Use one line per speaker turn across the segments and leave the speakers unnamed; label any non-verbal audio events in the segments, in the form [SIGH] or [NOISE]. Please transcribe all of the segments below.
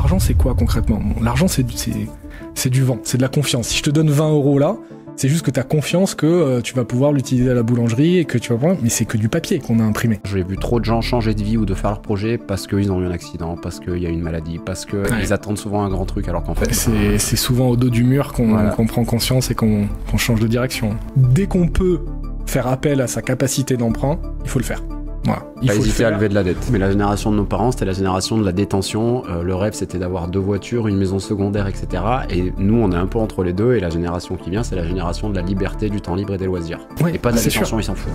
l'argent, c'est quoi concrètement L'argent, c'est du vent, c'est de la confiance. Si je te donne 20 euros là, c'est juste que tu as confiance que euh, tu vas pouvoir l'utiliser à la boulangerie et que tu vas pouvoir... Mais c'est que du papier qu'on a
imprimé. J'ai vu trop de gens changer de vie ou de faire leur projet parce qu'ils ont eu un accident, parce qu'il y a une maladie, parce qu'ils attendent souvent un grand truc alors qu'en fait... C'est
souvent au dos du mur qu'on prend conscience et qu'on change de direction. Dès qu'on peut faire appel à sa capacité d'emprunt, il faut le faire.
Il pas à lever de la dette. Mais la génération de nos parents, c'était la génération de la détention. Euh, le rêve, c'était d'avoir deux voitures, une maison secondaire, etc. Et nous, on est un peu entre les deux. Et la génération qui vient, c'est la génération de la liberté, du temps libre et des loisirs. et pas de la détention, ils s'en foutent.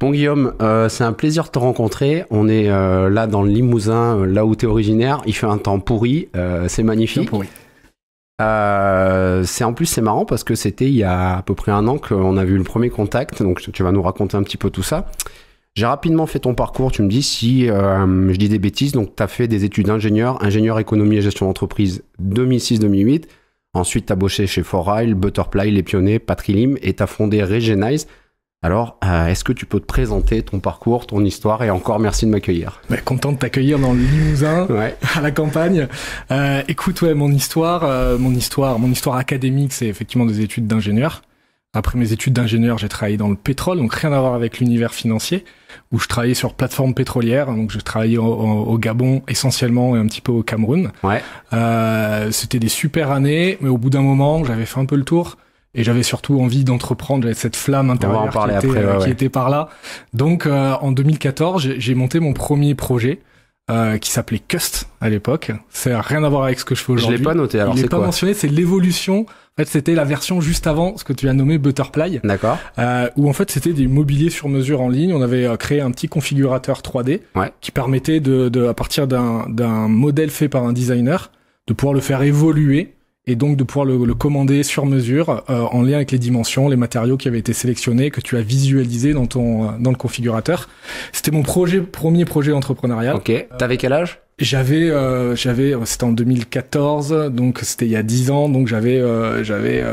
Bon Guillaume, euh, c'est un plaisir de te rencontrer. On est euh, là dans le Limousin, là où tu es originaire. Il fait un temps pourri, c'est magnifique. Temps pourri. Euh, c'est en plus c'est marrant parce que c'était il y a à peu près un an qu'on a vu le premier contact, donc tu vas nous raconter un petit peu tout ça. J'ai rapidement fait ton parcours, tu me dis si euh, je dis des bêtises, donc tu as fait des études d'ingénieur, ingénieur économie et gestion d'entreprise 2006-2008, ensuite tu as bossé chez Forail, Butterfly, Les Pionniers, Patrilim et tu as fondé Regenize alors, euh, est-ce que tu peux te présenter ton parcours, ton histoire et encore merci de m'accueillir
bah, Content de t'accueillir dans le Limousin, [LAUGHS] à la campagne. Euh, écoute, ouais, mon histoire, euh, mon histoire, mon histoire académique, c'est effectivement des études d'ingénieur. Après mes études d'ingénieur, j'ai travaillé dans le pétrole, donc rien à voir avec l'univers financier, où je travaillais sur plateforme pétrolière. Donc, je travaillais au, Gabon essentiellement et un petit peu au Cameroun. C'était des super années, mais au bout d'un moment, j'avais fait un peu le tour et j'avais surtout envie d'entreprendre cette flamme intérieure qui, euh, était, par là. Donc euh, en 2014, j'ai monté mon premier projet. Euh, qui s'appelait Cust à l'époque. C'est rien à voir avec ce que je fais aujourd'hui. Je l'ai pas noté. Alors l'ai pas mentionné. C'est l'évolution. En fait, c'était la version juste avant ce que tu as nommé Butterfly. D'accord. Euh, où en fait c'était des mobiliers sur mesure en ligne. On avait euh, créé un petit configurateur 3D qui permettait de, de à partir d'un modèle fait par un designer, de pouvoir le faire évoluer et donc de pouvoir le, le commander sur mesure euh, en lien avec les dimensions, les matériaux qui avaient été sélectionnés, que tu as visualisé dans ton euh, dans le configurateur. C'était mon projet premier projet entrepreneurial. Ok.
T'avais quel âge
J'avais euh, j'avais euh, c'était en 2014 donc c'était il y a 10 ans donc j'avais euh, j'avais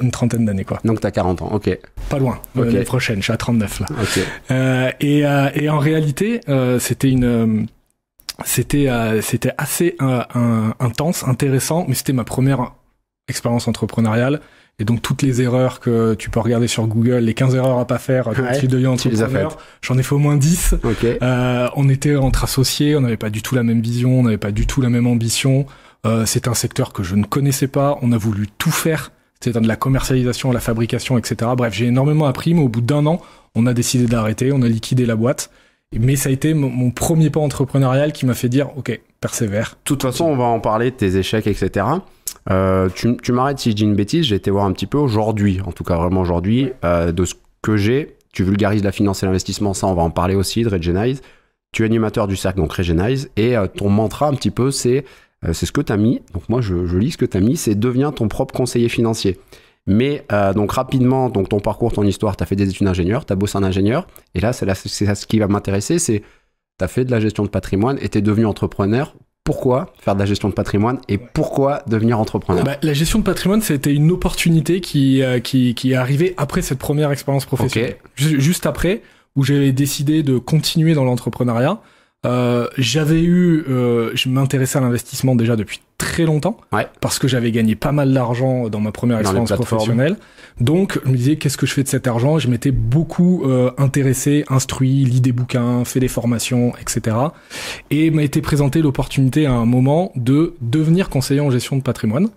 une trentaine d'années quoi. Donc t'as 40 ans. Ok.
Pas loin. Okay. prochaine,
je suis à 39 là. Ok. et et en réalité c'était une c'était euh, c'était assez euh, intense, intéressant, mais c'était ma première expérience entrepreneuriale. Et donc toutes les erreurs que tu peux regarder sur Google, les 15 erreurs à pas faire quand tu j'en ai fait au moins 10. Euh, on était entre associés, on n'avait pas du tout la même vision, on n'avait pas du tout la même ambition. c'est un secteur que je ne connaissais pas, on a voulu tout faire. C'était de la commercialisation à la fabrication, etc. Bref, j'ai énormément appris, mais au bout d'un an, on a décidé d'arrêter, on a liquidé la boîte mais ça a été mon, premier pas entrepreneurial qui m'a fait dire, ok, persévère.
De toute façon, on va en parler de tes échecs, etc. Euh, tu, m'arrêtes si je dis une bêtise, j'ai été voir un petit peu aujourd'hui, en tout cas vraiment aujourd'hui, euh, de ce que j'ai. Tu vulgarises la finance et l'investissement, ça on va en parler aussi, de Regenize. Tu es animateur du cercle, donc Regenize, et euh, ton mantra un petit peu, c'est ce que tu as mis, donc moi je, je lis ce que tu as mis, c'est deviens ton propre conseiller financier. Mais euh, donc rapidement, donc ton parcours, ton histoire, tu as fait des études d'ingénieur, tu as bossé en ingénieur. Et là, c'est ce qui va m'intéresser, c'est tu as fait de la gestion de patrimoine et tu es devenu entrepreneur. Pourquoi faire de la gestion de patrimoine et pourquoi devenir entrepreneur bah,
La gestion de patrimoine, c'était une opportunité euh, qui, qui, est arrivée après cette première expérience professionnelle. Juste après, où j'avais décidé de continuer dans l'entrepreneuriat. Euh, j'avais eu, euh, je m'intéressais à l'investissement déjà depuis très longtemps, parce que j'avais gagné pas mal d'argent dans ma première expérience professionnelle. Donc, je me disais qu'est-ce que je fais de cet argent Je m'étais beaucoup euh, intéressé, instruit, lis des bouquins, fait des formations, etc. Et m'a été présentée l'opportunité à un moment de devenir conseiller en gestion de patrimoine.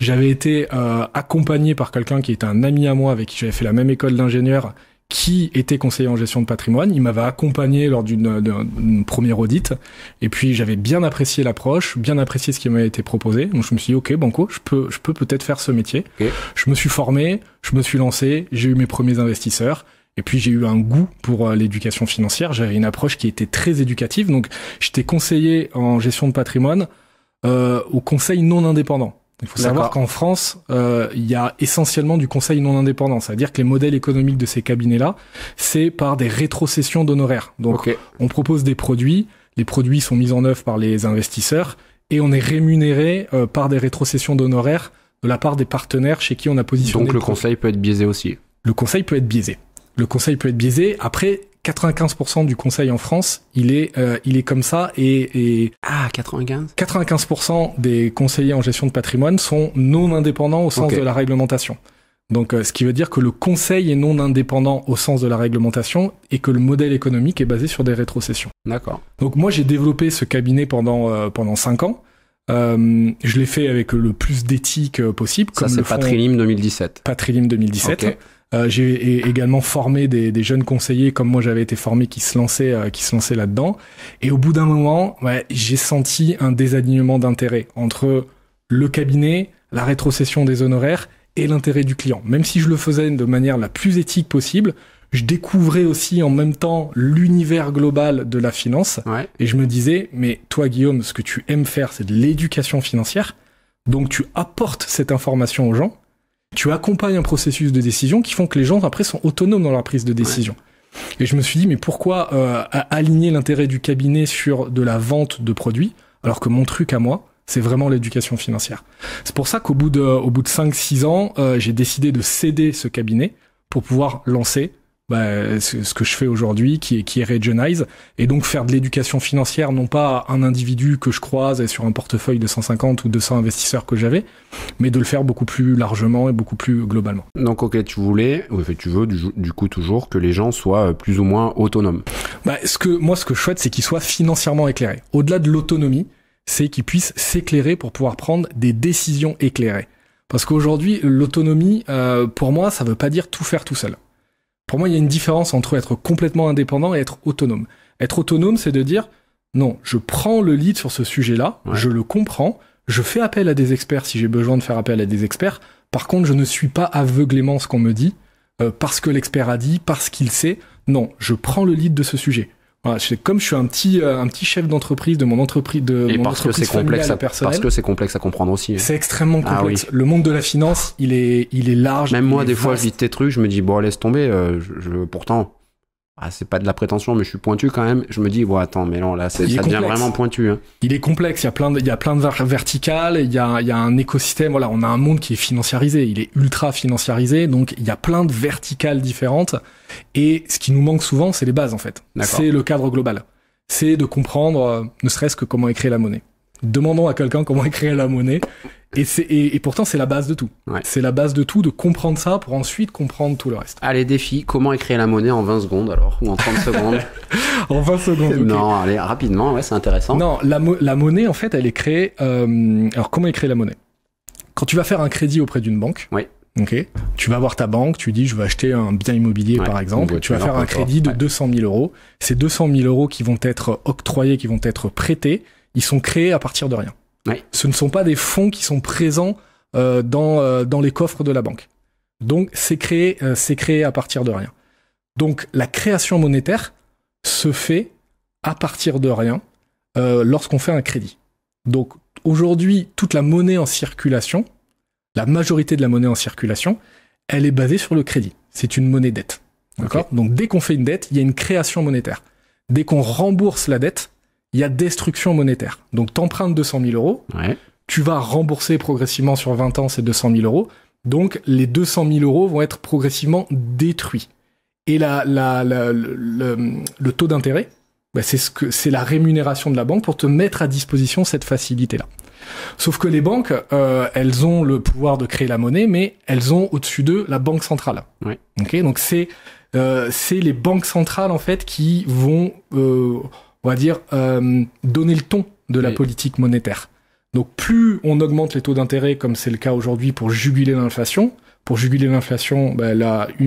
J'avais été accompagné par quelqu'un qui était un ami à moi avec qui j'avais fait la même école d'ingénieur qui était conseiller en gestion de patrimoine. Il m'avait accompagné lors euh, d'une première audite. Et puis, j'avais bien apprécié l'approche, bien apprécié ce qui m'avait été proposé. Donc, je me suis dit, OK, Banco, je peux, je peux peut-être faire ce métier. Je me suis formé, je me suis lancé, j'ai eu mes premiers investisseurs. Et puis j'ai eu un goût pour euh, l'éducation financière. J'avais une approche qui était très éducative. Donc j'étais conseiller en gestion de patrimoine euh, au conseil non indépendant. Il faut savoir qu'en France, euh, il y a essentiellement du conseil non indépendant, c'est-à-dire que les modèles économiques de ces cabinets-là, c'est par des rétrocessions d'honoraires. Donc, on propose des produits, les produits sont mis en œuvre par les investisseurs et on est rémunéré euh, par des rétrocessions d'honoraires de la part des partenaires chez qui on a positionné. Donc, le conseil
peut être biaisé aussi.
Le conseil peut être biaisé. Le conseil peut être biaisé. Après, 95% du conseil en France, il est, euh, il est comme ça
et, ah 95
95% des conseillers en gestion de patrimoine sont non indépendants au sens de la réglementation. Donc, euh, ce qui veut dire que le conseil est non indépendant au sens de la réglementation et que le modèle économique est basé sur des rétrocessions. D'accord. Donc, moi, j'ai développé ce cabinet pendant 5 euh, pendant cinq ans. je l'ai fait avec le plus d'éthique possible. Ça, c'est Patrilim
2017. Patrilim 2017.
Euh, j'ai également formé des, jeunes conseillers comme moi j'avais été formé qui se lançaient, euh, qui se lançaient là-dedans. Et au bout d'un moment, j'ai senti un désalignement d'intérêt entre le cabinet, la rétrocession des honoraires et l'intérêt du client. Même si je le faisais de manière la plus éthique possible, je découvrais aussi en même temps l'univers global de la finance. Et je me disais, mais toi Guillaume, ce que tu aimes faire, c'est de l'éducation financière. Donc tu apportes cette information aux gens tu accompagnes un processus de décision qui font que les gens après sont autonomes dans leur prise de décision. Et je me suis dit, mais pourquoi euh, aligner l'intérêt du cabinet sur de la vente de produits, alors que mon truc à moi, c'est vraiment l'éducation financière. C'est pour ça qu'au bout de, bout de 5-6 ans, euh, j'ai décidé de céder ce cabinet pour pouvoir lancer bah, ce que je fais aujourd'hui, qui est, qui est Regionize, et donc faire de l'éducation financière, non pas à un individu que je croise et sur un portefeuille de 150 ou 200 investisseurs que j'avais, mais de le faire beaucoup plus largement et beaucoup plus globalement.
Donc, ok, tu voulais, ou tu veux du, coup toujours que les gens soient euh, plus ou moins autonomes. Bah, ce que moi, ce que je souhaite, c'est qu'ils soient financièrement éclairés.
Au-delà de l'autonomie, c'est qu'ils puissent s'éclairer pour pouvoir prendre des décisions éclairées. Parce qu'aujourd'hui, l'autonomie, euh, pour moi, ça veut pas dire tout faire tout seul. Pour moi, il y a une différence entre être complètement indépendant et être autonome. Être autonome, c'est de dire non, je prends le lead sur ce sujet-là, je le comprends, je fais appel à des experts si j'ai besoin de faire appel à des experts. Par contre, je ne suis pas aveuglément ce qu'on me dit euh, parce que l'expert a dit, parce qu'il sait. Non, je prends le lead de ce sujet comme je suis un petit, euh, un petit chef d'entreprise de mon entreprise de et parce que c'est complexe à, parce que
c'est complexe à comprendre aussi. Hein. C'est extrêmement ah complexe.
Le monde de la finance, il est, il est large.
Même moi, des fois, je dis tes trucs, je me dis bon, laisse tomber. Euh, je, pourtant, ah, c'est pas de la prétention, mais je suis pointu quand même. Je me dis, bon, attends, mais non, là, ça devient vraiment pointu. Hein.
Il est complexe. Il y a plein de, il y a plein de verticales. Il y a, il y a un écosystème. Voilà, on a un monde qui est financiarisé. Il est ultra financiarisé. Donc, il y a plein de verticales différentes. Et ce qui nous manque souvent, c'est les bases, en fait. C'est le cadre global. C'est de comprendre, euh, ne serait-ce que comment écrire la monnaie. Demandons à quelqu'un comment [LAUGHS] écrire la monnaie. Et, et, pourtant, c'est la base de tout. C'est la base de tout de comprendre ça pour ensuite comprendre tout le reste.
Allez, défi, comment écrire la monnaie en 20 secondes alors Ou en 30 secondes [LAUGHS] En 20 secondes. Non, allez, rapidement, ouais, c'est intéressant. Non,
la, monnaie, en fait, elle est créée. Euh, alors, comment est la monnaie Quand tu vas faire un crédit auprès d'une banque. Oui. Ok. Tu vas voir ta banque, tu dis je veux acheter un bien immobilier par exemple, tu vas faire un crédit de 200 000 euros. Ces 200 000 euros qui vont être octroyés, qui vont être prêtés, ils sont créés à partir de rien. Ce ne sont pas des fonds qui sont présents euh, euh, dans, les coffres de la banque. Donc c'est créé, euh, c'est créé à partir de rien. Donc la création monétaire se fait à partir de rien lorsqu'on fait un crédit. Donc aujourd'hui, toute la monnaie en circulation, la majorité de la monnaie en circulation, elle est basée sur le crédit. C'est une monnaie dette. D'accord Donc dès qu'on fait une dette, il y a une création monétaire. Dès qu'on rembourse la dette, il y a destruction monétaire. Donc, t'empruntes 200 000 euros, tu vas rembourser progressivement sur 20 ans ces 200 000 euros. Donc, les 200 000 euros vont être progressivement détruits. Et la, la, le, taux d'intérêt, bah, c'est ce que c'est la rémunération de la banque pour te mettre à disposition cette facilité-là. Sauf que les banques, euh, elles ont le pouvoir de créer la monnaie, mais elles ont au-dessus d'eux la banque centrale. Ouais. Okay donc c'est euh, c'est les banques centrales en fait qui vont euh, on va dire, euh, donner le ton de la politique monétaire. Donc plus on augmente les taux d'intérêt, comme c'est le cas aujourd'hui, pour juguler l'inflation, pour juguler l'inflation, ben,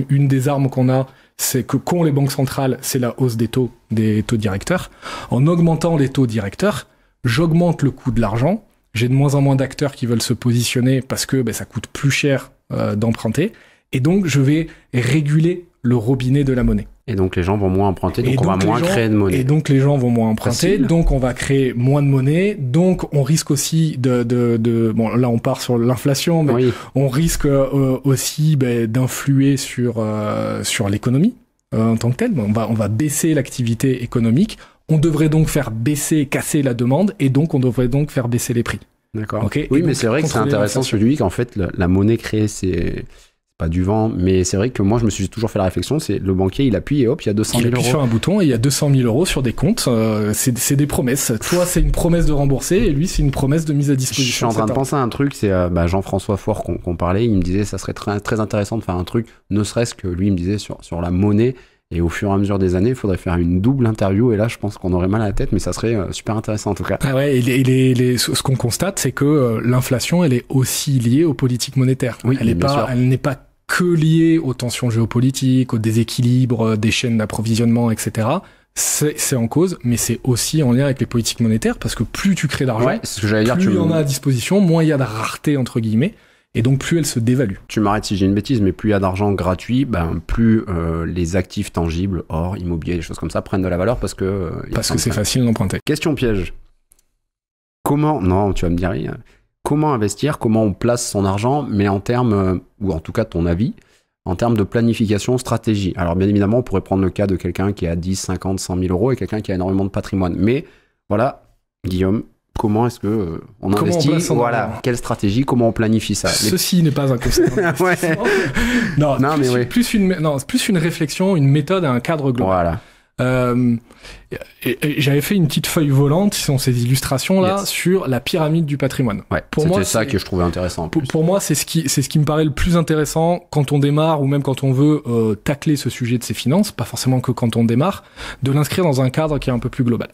une des armes qu'on a, c'est que qu'ont les banques centrales, c'est la hausse des taux, des taux directeurs. En augmentant les taux directeurs, j'augmente le coût de l'argent, j'ai de moins en moins d'acteurs qui veulent se positionner parce que bah, ça coûte plus cher euh, d'emprunter, et donc je vais réguler le robinet de la
monnaie. Et donc les gens vont moins emprunter, donc, on va moins créer de monnaie. Et
donc les gens vont moins emprunter, donc on va créer moins de monnaie, donc on risque aussi de... de, de bon là on part sur l'inflation, mais on risque euh, aussi ben, d'influer sur, euh, sur l'économie euh, en tant que telle. On va, on va baisser l'activité économique, on devrait donc faire baisser, casser la demande, et donc on devrait donc faire baisser les prix.
D'accord. Okay oui, mais c'est vrai que c'est intéressant celui qu'en fait la, la monnaie créée, c'est du vent, mais c'est vrai que moi je me suis toujours fait la réflexion, c'est le banquier il appuie et hop il y a 200 000 euros. Il appuie sur un
bouton et il y a 200 000 euros sur des comptes, euh, c'est des promesses. Toi c'est une promesse de rembourser et lui c'est une promesse de mise à disposition. Je suis en train de
penser à un truc, c'est euh, bah, Jean-François fort qu'on parlait, il me disait ça serait très, très intéressant de faire un truc, ne serait-ce que lui il me disait sur, sur la monnaie. Et au fur et à mesure des années, il faudrait faire une double interview. Et là, je pense qu'on aurait mal à la tête, mais ça serait euh, super intéressant en tout cas.
Ah ouais, et ce qu'on constate, c'est que l'inflation, elle est aussi liée aux politiques monétaires. Oui, elle pas, elle n'est pas que lié aux tensions géopolitiques, aux déséquilibres euh, des chaînes d'approvisionnement, etc. C'est en cause, mais c'est aussi en lien avec les politiques
monétaires, parce que plus tu crées d'argent, plus il y en a à disposition, moins il y a de rareté, entre guillemets, et donc plus elle se dévalue. Tu m'arrêtes si j'ai une bêtise, mais plus il y a d'argent gratuit, ben, plus euh, les actifs tangibles, or, immobilier, des choses comme ça, prennent de la valeur parce que... Euh, parce que c'est facile d'emprunter. Question piège. Comment... Non, tu vas me dire... Hein comment investir, comment on place son argent, mais en termes, euh, ou en tout cas ton avis, en termes de planification, stratégie. Alors bien évidemment, on pourrait prendre le cas de quelqu'un qui a 10, 50, 100 000 euros et quelqu'un qui a énormément de patrimoine. Mais voilà, Guillaume, comment est-ce que euh, on investit Voilà, quelle stratégie Comment on planifie ça Ceci
n'est pas un conseil. [LAUGHS]
non, c'est plus, mais plus une, plus une réflexion, une
méthode, un cadre global. Voilà. Euh, J'avais fait une petite feuille volante, ce sont ces illustrations là, sur la pyramide du patrimoine. Ouais, pour ça que je
trouvais intéressant.
Pour, moi, c'est ce qui c'est ce qui me paraît le plus intéressant quand on démarre ou même quand on veut euh, tacler ce sujet de ses finances, pas forcément que quand on démarre, de l'inscrire dans un cadre qui est un peu plus global.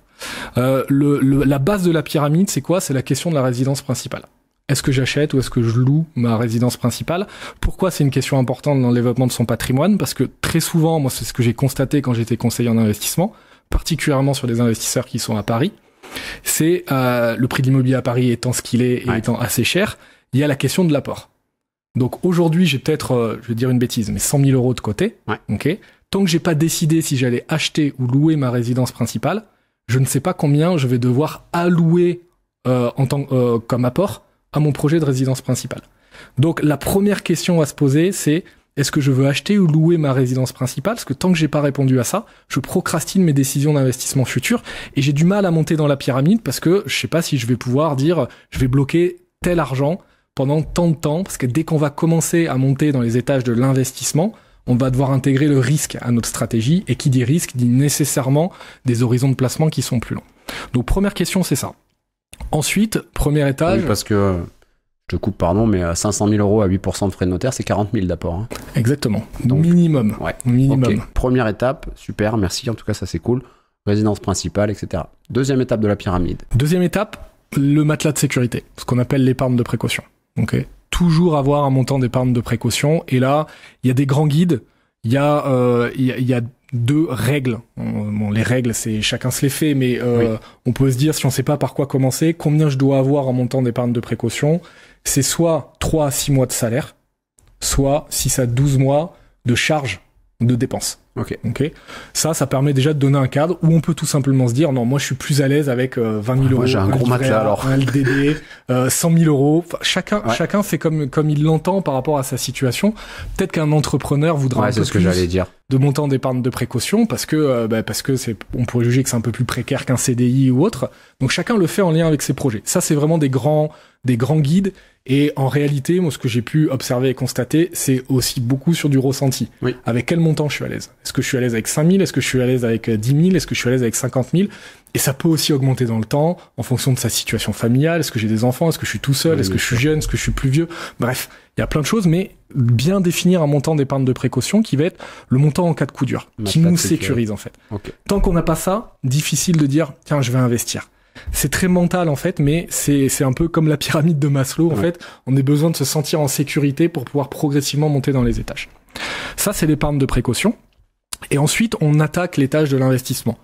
Euh, le, la base de la pyramide, c'est quoi C'est la question de la résidence principale est-ce que j'achète ou est-ce que je loue ma résidence principale Pourquoi c'est une question importante dans le développement de son patrimoine Parce que très souvent, moi c'est ce que j'ai constaté quand j'étais conseiller en investissement, particulièrement sur des investisseurs qui sont à Paris, c'est euh, le prix de l'immobilier à Paris étant ce qu'il est et étant assez cher, il y a la question de l'apport. Donc aujourd'hui, j'ai peut-être, euh, je vais dire une bêtise, mais 100 000 euros de côté. Ok. Tant que j'ai pas décidé si j'allais acheter ou louer ma résidence principale, je ne sais pas combien je vais devoir allouer euh, en tant comme apport à mon projet de résidence principale. Donc la première question à se poser, c'est est-ce que je veux acheter ou louer ma résidence principale Parce que tant que j'ai pas répondu à ça, je procrastine mes décisions d'investissement futur et j'ai du mal à monter dans la pyramide parce que je sais pas si je vais pouvoir dire je vais bloquer tel argent pendant tant de temps parce que dès qu'on va commencer à monter dans les étages de l'investissement, on va devoir intégrer le risque à notre stratégie et qui dit risque dit nécessairement des horizons de placement qui sont plus longs. Donc première question,
c'est ça. Ensuite, premier étage. Oui, parce que euh, je te coupe, pardon, mais 500 000 euros à 8% de frais de notaire, c'est 40 000 d'apport. Hein. Exactement. Donc, minimum. Minimum. Première étape, super, merci. En tout cas, ça c'est cool. Résidence principale, etc. Deuxième étape de la pyramide.
Deuxième étape, le matelas de sécurité, ce qu'on appelle l'épargne de précaution. Ok. Toujours avoir un montant d'épargne de précaution. Et là, il y a des grands guides. Il y, a, euh, il y a, il y a deux règles. les règles, c'est chacun se les fait, mais euh, on peut se dire si on ne sait pas par quoi commencer, combien je dois avoir en montant d'épargne de précaution. C'est soit 3 à 6 mois de salaire, soit 6 à 12 mois de charges de dépenses. Ok. Ok. Ça, ça permet déjà de donner un cadre où on peut tout simplement se dire non, moi je suis plus à l'aise avec euh, 20 000 euros. J'ai un gros alors. Un LDD, [LAUGHS] euh, 100 000 euros. chacun, chacun fait comme comme il l'entend par rapport à sa situation. Peut-être qu'un entrepreneur voudra ce plus dire. de montant d'épargne de précaution parce que euh, bah, parce que c'est on pourrait juger que c'est un peu plus précaire qu'un CDI ou autre. Donc chacun le fait en lien avec ses projets. Ça, c'est vraiment des grands des grands guides et en réalité, moi, ce que j'ai pu observer et constater, c'est aussi beaucoup sur du ressenti. Avec quel montant je suis à l'aise Est-ce que je suis à l'aise avec 5000 Est-ce que je suis à l'aise avec 10 euh, 000 Est-ce que je suis à l'aise avec 50 000 Et ça peut aussi augmenter dans le temps, en fonction de sa situation familiale. Est-ce que j'ai des enfants Est-ce que je suis tout seul Est-ce que je suis jeune Est-ce que je suis plus vieux Bref, il y a plein de choses, mais bien définir un montant d'épargne de précaution qui va être le montant en cas de coup dur, qui nous sécurise en fait. Tant qu'on n'a pas ça, difficile de dire tiens je vais investir. C'est très mental en fait, mais c'est un peu comme la pyramide de Maslow en fait. On a besoin de se sentir en sécurité pour pouvoir progressivement monter dans les étages. Ça c'est l'épargne de précaution. Et ensuite, on attaque l'étage de l'investissement.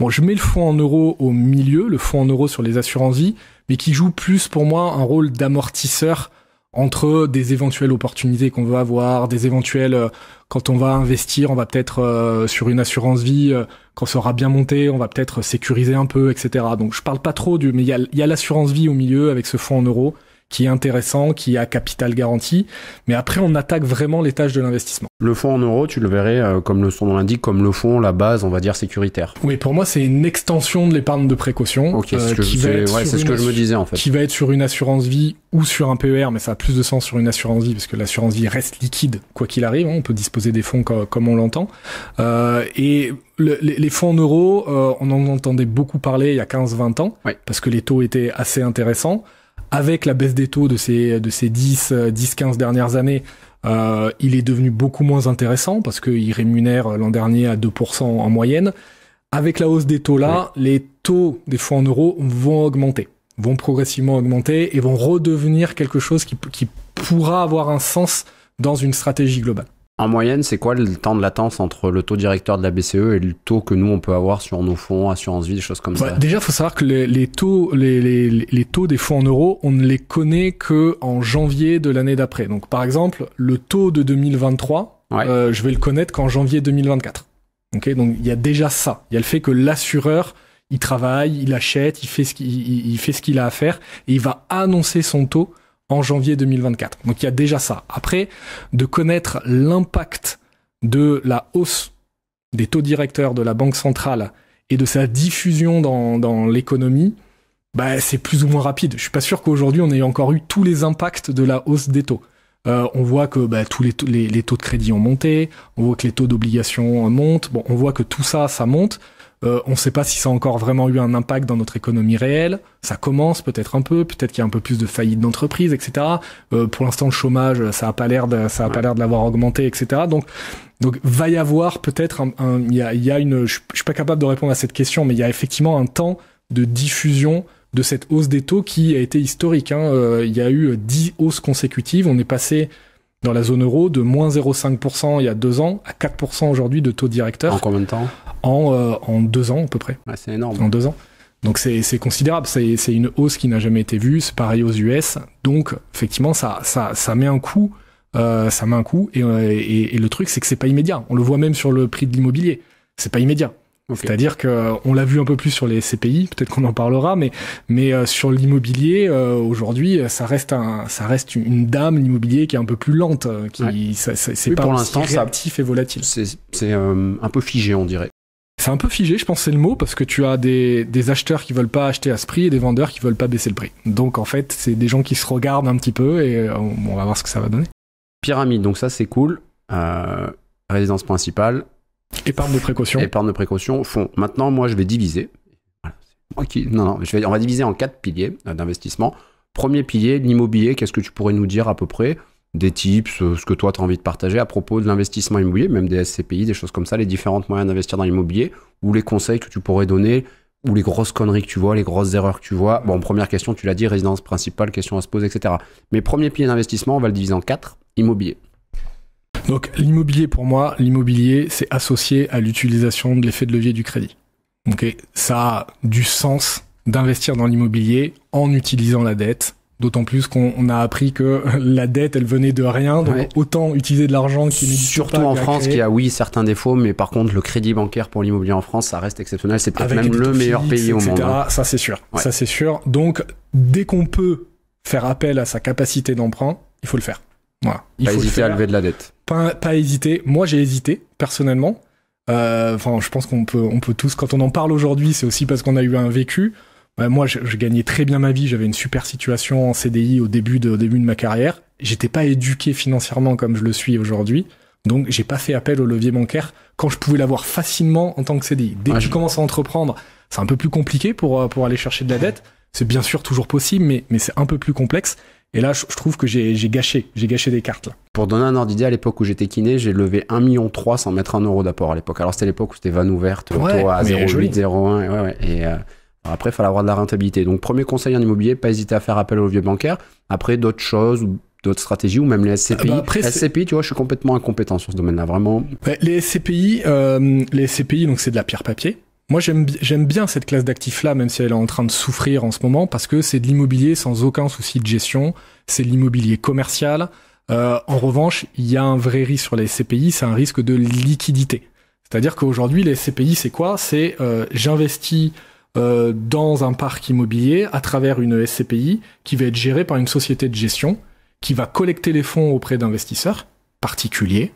Bon, je mets le fonds en euros au milieu, le fonds en euros sur les assurances vie, mais qui joue plus pour moi un rôle d'amortisseur entre des éventuelles opportunités qu'on veut avoir, des éventuelles euh, quand on va investir, on va peut-être euh, sur une assurance vie euh, quand ça aura bien monté, on va peut-être sécuriser un peu, etc. Donc je parle pas trop du, mais il y a, y a l'assurance vie au milieu avec ce fonds en euros qui est intéressant, qui a capital garanti.
Mais après, on attaque vraiment les tâches de l'investissement. Le fonds en euros, tu le verrais, euh, comme le son l'indique, comme le fonds, la base, on va dire, sécuritaire.
Oui, pour moi, c'est une extension de l'épargne de précaution. Ok, c'est ce, euh, que je me disais en fait. Qui va être sur une assurance vie ou sur un PER, mais ça a plus de sens sur une assurance vie, parce que l'assurance vie reste liquide, quoi qu'il arrive. Hein. on peut disposer des fonds comme, on l'entend. Euh, et les, fonds en euros, on en entendait beaucoup parler il y a 15-20 ans, parce que les taux étaient assez intéressants avec la baisse des taux de ces, de ces 10, 10, 15 dernières années, euh, il est devenu beaucoup moins intéressant parce qu'il rémunère l'an dernier à 2% en moyenne. Avec la hausse des taux là, les taux des fonds en euros vont augmenter, vont progressivement augmenter et vont redevenir quelque chose qui, qui pourra avoir un sens dans une stratégie globale
en moyenne, c'est quoi le temps de latence entre le taux directeur de la BCE et le taux que nous, on peut avoir sur nos fonds, assurance vie, des choses comme ça
Déjà, il faut savoir que les, taux, les, taux des fonds en euros, on ne les connaît que en janvier de l'année d'après. Donc, par exemple, le taux de 2023, euh, je vais le connaître qu'en janvier 2024. Okay donc, il y a déjà ça. Il y a le fait que l'assureur, il travaille, il achète, il fait ce qu'il il fait ce qu'il a à faire et il va annoncer son taux en janvier 2024. Donc il y a déjà ça. Après, de connaître l'impact de la hausse des taux directeurs de la Banque centrale et de sa diffusion dans, dans l'économie, bah, c'est plus ou moins rapide. Je suis pas sûr qu'aujourd'hui on ait encore eu tous les impacts de la hausse des taux. Euh, on voit que bah, tous les taux, les, taux de crédit ont monté, on voit que les taux d'obligation montent, bon, on voit que tout ça, ça monte. Euh, on ne sait pas si ça a encore vraiment eu un impact dans notre économie réelle. Ça commence peut-être un peu, peut-être qu'il y a un peu plus de faillites d'entreprises, etc. Euh, pour l'instant, le chômage, ça a pas l'air de, ça a pas l'air de l'avoir augmenté, etc. Donc, donc va y avoir peut-être un, il y a, y a, une, je suis pas capable de répondre à cette question, mais il y a effectivement un temps de diffusion de cette hausse des taux qui a été historique. Hein. Euh, il y a eu dix hausses consécutives. On est passé dans la zone euro de moins 0,5% il y a deux ans à 4% aujourd'hui de taux directeur. En combien de temps euh, en, deux ans à peu près. c'est énorme. En deux ans. Donc c'est considérable, c'est une hausse qui n'a jamais été vue, c'est pareil aux US. Donc effectivement, ça, ça, ça met un coup, euh, ça met un coup. Euh, et le truc, c'est que c'est pas immédiat. On le voit même sur le prix de l'immobilier. C'est pas immédiat. C'est-à-dire que euh, on l'a vu un peu plus sur les CPI, peut-être qu'on en parlera, mais mais euh, sur l'immobilier euh, aujourd'hui, ça reste un, ça reste une dame l'immobilier qui est un peu plus lente, qui c'est pas
actif et volatile. C'est un peu figé, on dirait.
C'est un peu figé, je pense c'est le mot, parce que tu as des, acheteurs qui veulent pas acheter à ce prix et des vendeurs qui veulent pas baisser le prix. Donc en fait, c'est des gens qui se regardent un petit peu et on, on va voir ce que ça va
donner. Pyramide, donc ça c'est cool. résidence principale, Épargne de précaution. Épargne de précaution, Maintenant, moi, je vais diviser. Moi qui... Non, non, on va diviser en quatre piliers euh, d'investissement. Premier pilier, l'immobilier. Qu'est-ce que tu pourrais nous dire à peu près Des tips, euh, ce que toi, tu as envie de partager à propos de l'investissement immobilier, même des SCPI, des choses comme ça, les différents moyens d'investir dans l'immobilier, ou les conseils que tu pourrais donner, ou les grosses conneries que tu vois, les grosses erreurs que tu vois. Bon, première question, tu l'as dit, résidence principale, question à se poser, etc. Mais premier pilier d'investissement, on va le diviser en quatre. Immobilier.
Donc l'immobilier pour moi, l'immobilier c'est associé à l'utilisation de l'effet de levier du crédit. donc ça a du sens d'investir dans l'immobilier en utilisant la dette. D'autant plus qu'on a appris que [LAUGHS] la dette, elle venait de rien, donc autant utiliser de l'argent qui surtout en France, qui a
oui certains défauts, mais par contre le crédit bancaire pour l'immobilier en France, ça reste exceptionnel. C'est peut-être même le meilleur pays au monde. Hein. Ça c'est sûr, ça c'est
sûr. Donc dès qu'on peut faire appel à sa capacité d'emprunt, il faut le faire.
Voilà. Il pas hésité à lever de la dette.
Pas, pas Moi, j'ai hésité, personnellement. Euh, enfin, je pense qu'on peut, on peut tous, quand on en parle aujourd'hui, c'est aussi parce qu'on a eu un vécu. Bah, moi, je, gagnais très bien ma vie. J'avais une super situation en CDI au début de, début de ma carrière. J'étais pas éduqué financièrement comme je le suis aujourd'hui. Donc, j'ai pas fait appel au levier bancaire quand je pouvais l'avoir facilement en tant que CDI. Dès que je commence à entreprendre, c'est un peu plus compliqué pour, euh, pour aller chercher de la dette. C'est bien sûr toujours possible, mais, mais c'est un peu plus complexe. Et là, je, trouve que j'ai gâché, j'ai gâché
des cartes. Pour donner un ordre d'idée, à l'époque où j'étais kiné, j'ai levé 1,3 million sans mettre un euro d'apport à l'époque. Alors c'était l'époque où c'était van ouverte, ouais, à 0,8, 0,1. Et euh, après, il fallait avoir de la rentabilité. Donc premier conseil en immobilier, pas hésiter à faire appel aux vieux bancaires. Après, d'autres choses, d'autres stratégies ou même les SCPI. Ah bah SCPI, tu vois, je suis complètement incompétent sur ce domaine-là, vraiment. les SCPI, euh,
les SCPI, donc c'est de la pierre papier. Moi, j'aime bien cette classe d'actifs-là, même si elle est en train de souffrir en ce moment, parce que c'est de l'immobilier sans aucun souci de gestion. C'est de l'immobilier commercial. Euh, en revanche, il y a un vrai risque sur les SCPI, c'est un risque de liquidité. C'est-à-dire qu'aujourd'hui, les SCPI, c'est quoi C'est euh, j'investis euh, dans un parc immobilier à travers une SCPI qui va être gérée par une société de gestion qui va collecter les fonds auprès d'investisseurs particuliers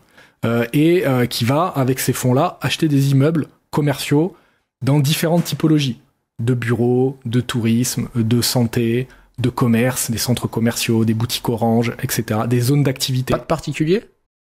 et qui va, avec ces fonds-là, acheter des immeubles commerciaux dans différentes typologies de bureaux, de tourisme, de santé, de commerce, des centres commerciaux, des boutiques oranges, etc., des zones d'activité. Pas de particulier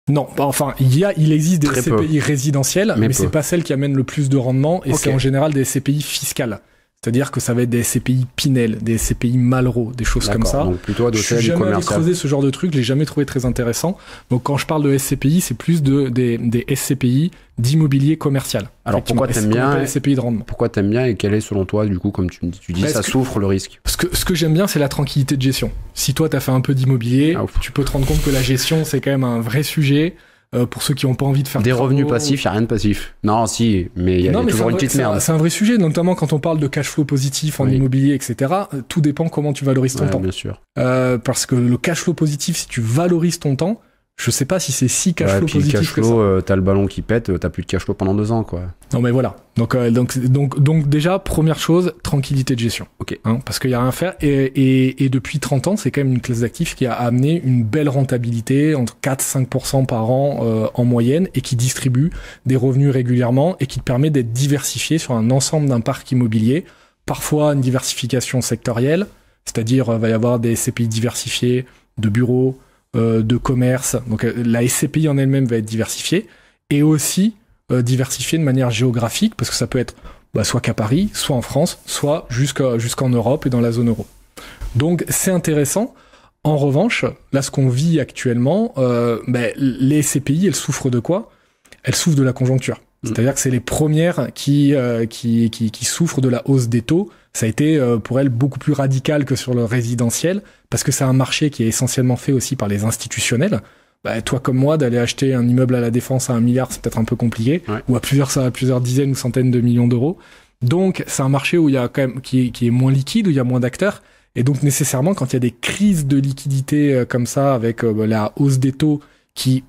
non, enfin, il y a, il existe des CPI résidentiels, mais, ce n'est pas celle qui amène le plus de rendement, et c'est en général des CPI fiscales. C'est-à-dire que ça va être des SCPI Pinel, des SCPI Malraux, des choses comme ça. Donc plutôt je suis jamais allé ce genre de truc, je l'ai jamais trouvé très intéressant. Donc quand je parle de SCPI, c'est plus de, des, SCPI d'immobilier commercial. Alors pourquoi t'aimes bien les SCPI
de rendement. Pourquoi t'aimes bien et quel est selon toi du coup comme tu, dis bah, ça souffre le risque
Ce que, ce que j'aime bien c'est la tranquillité de gestion. Si toi tu as fait un peu d'immobilier, ah, tu peux te rendre compte que la gestion c'est quand même un vrai sujet. Euh, pour ceux qui n'ont pas envie de faire des revenus passifs, il a rien de passif.
Non, si, mais il y a, toujours une petite merde. C'est
un vrai sujet, notamment quand on parle de cash flow positif en immobilier, etc. Euh, tout dépend comment tu valorises ton temps. Bien sûr. Euh, parce que le cash flow positif, si tu valorises ton temps,
je sais pas si c'est si cash flow positif cash flow, que ça. Euh, t'as le ballon qui pète, tu euh, t'as plus de cash flow pendant deux ans, quoi.
Non mais voilà. Donc euh, donc donc donc déjà première chose, tranquillité de gestion. Ok. Hein, parce qu'il y a rien à faire et, depuis 30 ans, c'est quand même une classe d'actifs qui a amené une belle rentabilité entre 4-5% par an en moyenne et qui distribue des revenus régulièrement et qui te permet d'être diversifié sur un ensemble d'un parc immobilier. Parfois une diversification sectorielle, c'est-à-dire va y avoir des CPI diversifiés de bureaux euh, de commerce. Donc euh, la SCPI en elle-même va être diversifiée et aussi euh, diversifiée de manière géographique parce que ça peut être bah, soit qu'à Paris, soit en France, soit jusqu'en Europe et dans la zone euro. Donc c'est intéressant. En revanche, là ce qu'on vit actuellement, ben, les SCPI, elles souffrent de quoi Elles souffrent de la conjoncture. Mm. C'est-à-dire que c'est les premières qui, euh, qui, qui, qui, souffrent de la hausse des taux. Ça a été euh, pour elles beaucoup plus radical que sur le résidentiel, parce que c'est un marché qui est essentiellement fait aussi par les institutionnels. Bah, toi comme moi, d'aller acheter un immeuble à la défense à un milliard, c'est peut-être un peu compliqué, ou à plusieurs, à plusieurs dizaines ou centaines de millions d'euros. Donc c'est un marché où il y a quand même qui, qui est moins liquide, où il y a moins d'acteurs. Et donc nécessairement, quand il y a des crises de liquidité euh, comme ça, avec bah, la hausse des taux qui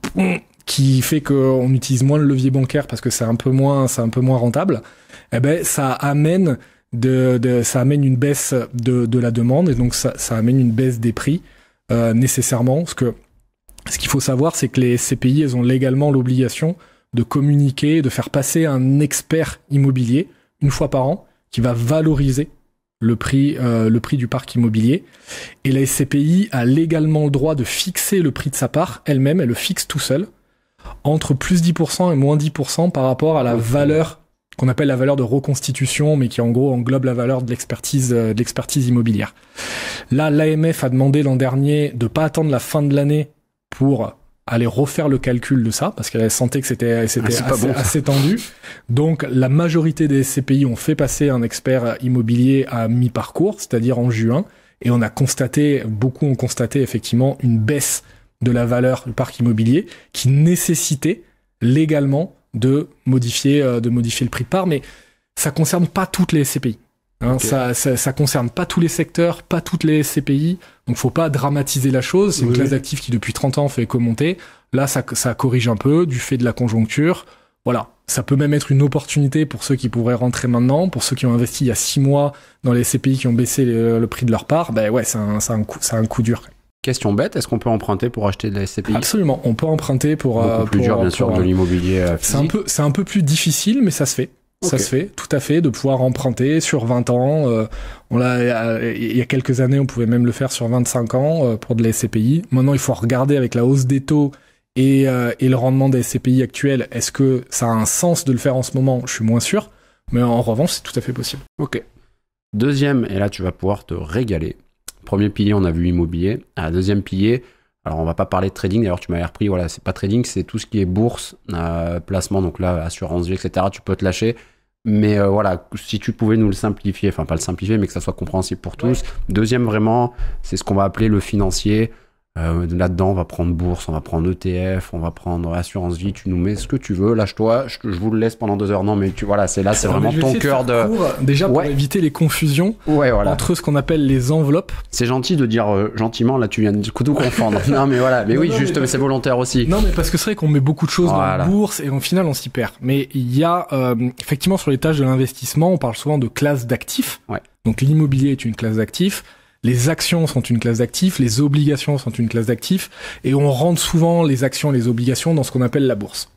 qui fait qu'on utilise moins le levier bancaire parce que c'est un peu moins, c'est un peu moins rentable, eh ben ça amène de, ça amène une baisse de, la demande et donc ça, amène une baisse des prix euh, nécessairement. Ce que ce qu'il faut savoir, c'est que les SCPI elles ont légalement l'obligation de communiquer, de faire passer un expert immobilier une fois par an qui va valoriser le prix, euh, le prix du parc immobilier. Et la SCPI a légalement le droit de fixer le prix de sa part elle-même, elle le fixe tout seul entre plus 10% et moins 10% par rapport à la valeur qu'on appelle la valeur de reconstitution, mais qui en gros englobe la valeur de l'expertise euh, de l'expertise immobilière. Là, l'AMF a demandé l'an dernier de pas attendre la fin de l'année pour aller refaire le calcul de ça parce qu'elle sentait que c'était c'était ah, assez, assez, tendu. Donc la majorité des SCPI ont fait passer un expert immobilier à mi-parcours, c'est-à-dire en juin, et on a constaté beaucoup ont constaté effectivement une baisse de la valeur du parc immobilier qui nécessitait légalement de modifier, euh, de modifier le prix de part, mais ça concerne pas toutes les SCPI. Hein, ça, ça, concerne pas tous les secteurs, pas toutes les SCPI, donc faut pas dramatiser la chose. C'est une classe d'actifs qui depuis 30 ans fait commenter. Là, ça, ça corrige un peu du fait de la conjoncture. Voilà, ça peut même être une opportunité pour ceux qui pourraient rentrer maintenant, pour ceux qui ont investi il y a 6 mois dans les SCPI qui ont baissé le, prix de leur part. Ben ouais, c'est un, un, coup, un coup dur.
Question bête, est-ce qu'on peut emprunter pour acheter de la
SCPI Absolument, on peut emprunter pour. Beaucoup euh, plus dur, bien sûr, de euh, l'immobilier. Euh, c'est un peu, c'est un peu plus difficile, mais ça se fait. Ça se fait, tout à fait, de pouvoir emprunter sur 20 ans. on l'a, il y a quelques années, on pouvait même le faire sur 25 ans pour de la SCPI. Maintenant, il faut regarder avec la hausse des taux et, et le rendement des SCPI actuels. Est-ce que ça a un sens de le faire en ce moment Je suis moins sûr, mais en revanche, c'est tout à fait possible.
Ok. Deuxième, et là, tu vas pouvoir te régaler. Premier pilier, on a vu immobilier. deuxième pilier, alors on va pas parler de trading, d'ailleurs tu m'as repris, voilà, c'est pas trading, c'est tout ce qui est bourse, euh, placement, donc là, assurance vie, etc. Tu peux te lâcher. Mais euh, voilà, si tu pouvais nous le simplifier, enfin pas le simplifier, mais que ça soit compréhensible pour tous. Deuxième vraiment, c'est ce qu'on va appeler le financier. Euh, là-dedans, on va prendre bourse, on va prendre ETF, on va prendre assurance vie. Tu nous mets ce que tu veux. Lâche-toi. Je, je, vous le laisse pendant deux heures. Non, mais tu voilà, c'est là, c'est vraiment ton cœur de. Euh, déjà pour éviter les confusions ouais, voilà. entre ce qu'on appelle les enveloppes. C'est gentil de dire euh, gentiment. Là, tu viens de tout confondre. [LAUGHS] non, mais voilà. Mais oui, juste, mais c'est volontaire aussi. Non, mais parce que c'est vrai qu'on met beaucoup de choses dans la
bourse et au final, on s'y perd. Mais il y a effectivement sur les tâches de l'investissement, on parle souvent de classe d'actifs. Ouais. Donc l'immobilier est une classe d'actifs les actions sont une classe d'actifs, les obligations sont une classe d'actifs, et on rentre souvent les actions et les obligations dans ce qu'on appelle la bourse.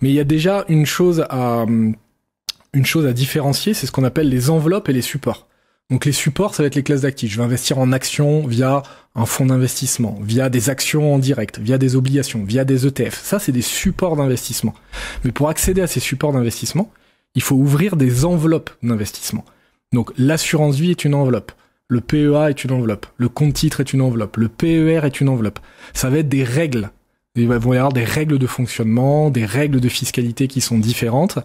Mais il y a déjà une chose à, une chose à différencier, c'est ce qu'on appelle les enveloppes et les supports. Donc les supports, ça va être les classes d'actifs. Je vais investir en actions via un fonds d'investissement, via des actions en direct, via des obligations, via des ETF. Ça, c'est des supports d'investissement. Mais pour accéder à ces supports d'investissement, il faut ouvrir des enveloppes d'investissement. Donc l'assurance vie est une enveloppe. Le PEA est une enveloppe. Le compte titre est une enveloppe. Le PER est une enveloppe. Ça va être des règles. Il va y avoir des règles de fonctionnement, des règles de fiscalité qui sont différentes.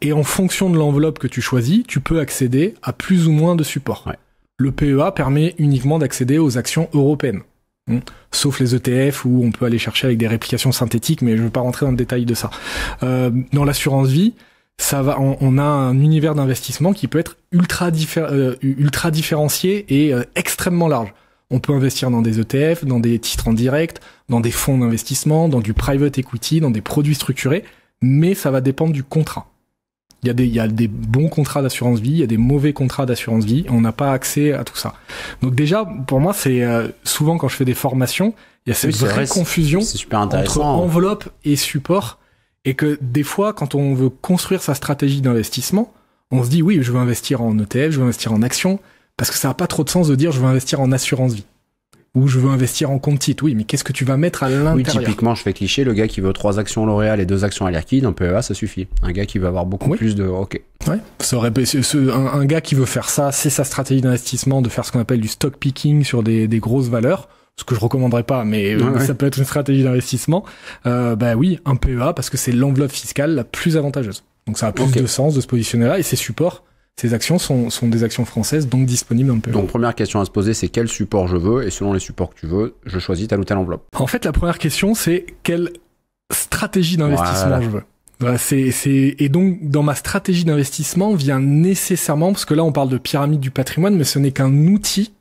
Et en fonction de l'enveloppe que tu choisis, tu peux accéder à plus ou moins de supports. Le PEA permet uniquement d'accéder aux actions européennes. Hmm. sauf les ETF où on peut aller chercher avec des réplications synthétiques, mais je ne veux pas rentrer dans le détail de ça. Euh, dans l'assurance vie, ça va, on, a un univers d'investissement qui peut être ultra, euh, ultra différencié et euh, extrêmement large. On peut investir dans des ETF, dans des titres en direct, dans des fonds d'investissement, dans du private equity, dans des produits structurés, mais ça va dépendre du contrat. Il y, a des, il des bons contrats d'assurance vie, il y a des mauvais contrats d'assurance vie, on n'a pas accès à tout ça. Donc déjà, pour moi, c'est euh, souvent quand je fais des formations, il y a cette vraie confusion
super entre
enveloppe et support et que des fois, quand on veut construire sa stratégie d'investissement, on se dit oui, je veux investir en ETF, je veux investir en actions, parce que ça n'a pas trop de sens de dire je veux investir en assurance vie ou je veux investir en compte titre. Oui, mais qu'est-ce que tu vas mettre à l'intérieur Oui, typiquement,
je fais cliché, le gars qui veut trois actions L'Oréal et deux actions à un PEA, ah, ça suffit. Un gars qui veut avoir beaucoup plus de... Ok.
Ouais. un, gars qui veut faire ça, c'est sa stratégie d'investissement, de faire ce qu'on appelle du stock picking sur des grosses valeurs ce que je recommanderais pas, mais euh, ça peut être une stratégie d'investissement. Euh, bah oui, un PEA parce que c'est l'enveloppe fiscale la plus avantageuse. Donc ça a plus de sens de se positionner là et ces supports, ces actions sont, sont des actions françaises donc disponibles dans le PEA.
Donc première question à se poser, c'est quel support je veux et selon les supports que tu veux, je choisis telle ou telle enveloppe.
En fait, la première question c'est quelle stratégie d'investissement je veux. Voilà, c'est, c'est, et donc, dans ma stratégie d'investissement vient nécessairement, parce que là, on parle de pyramide du patrimoine, mais ce n'est qu'un outil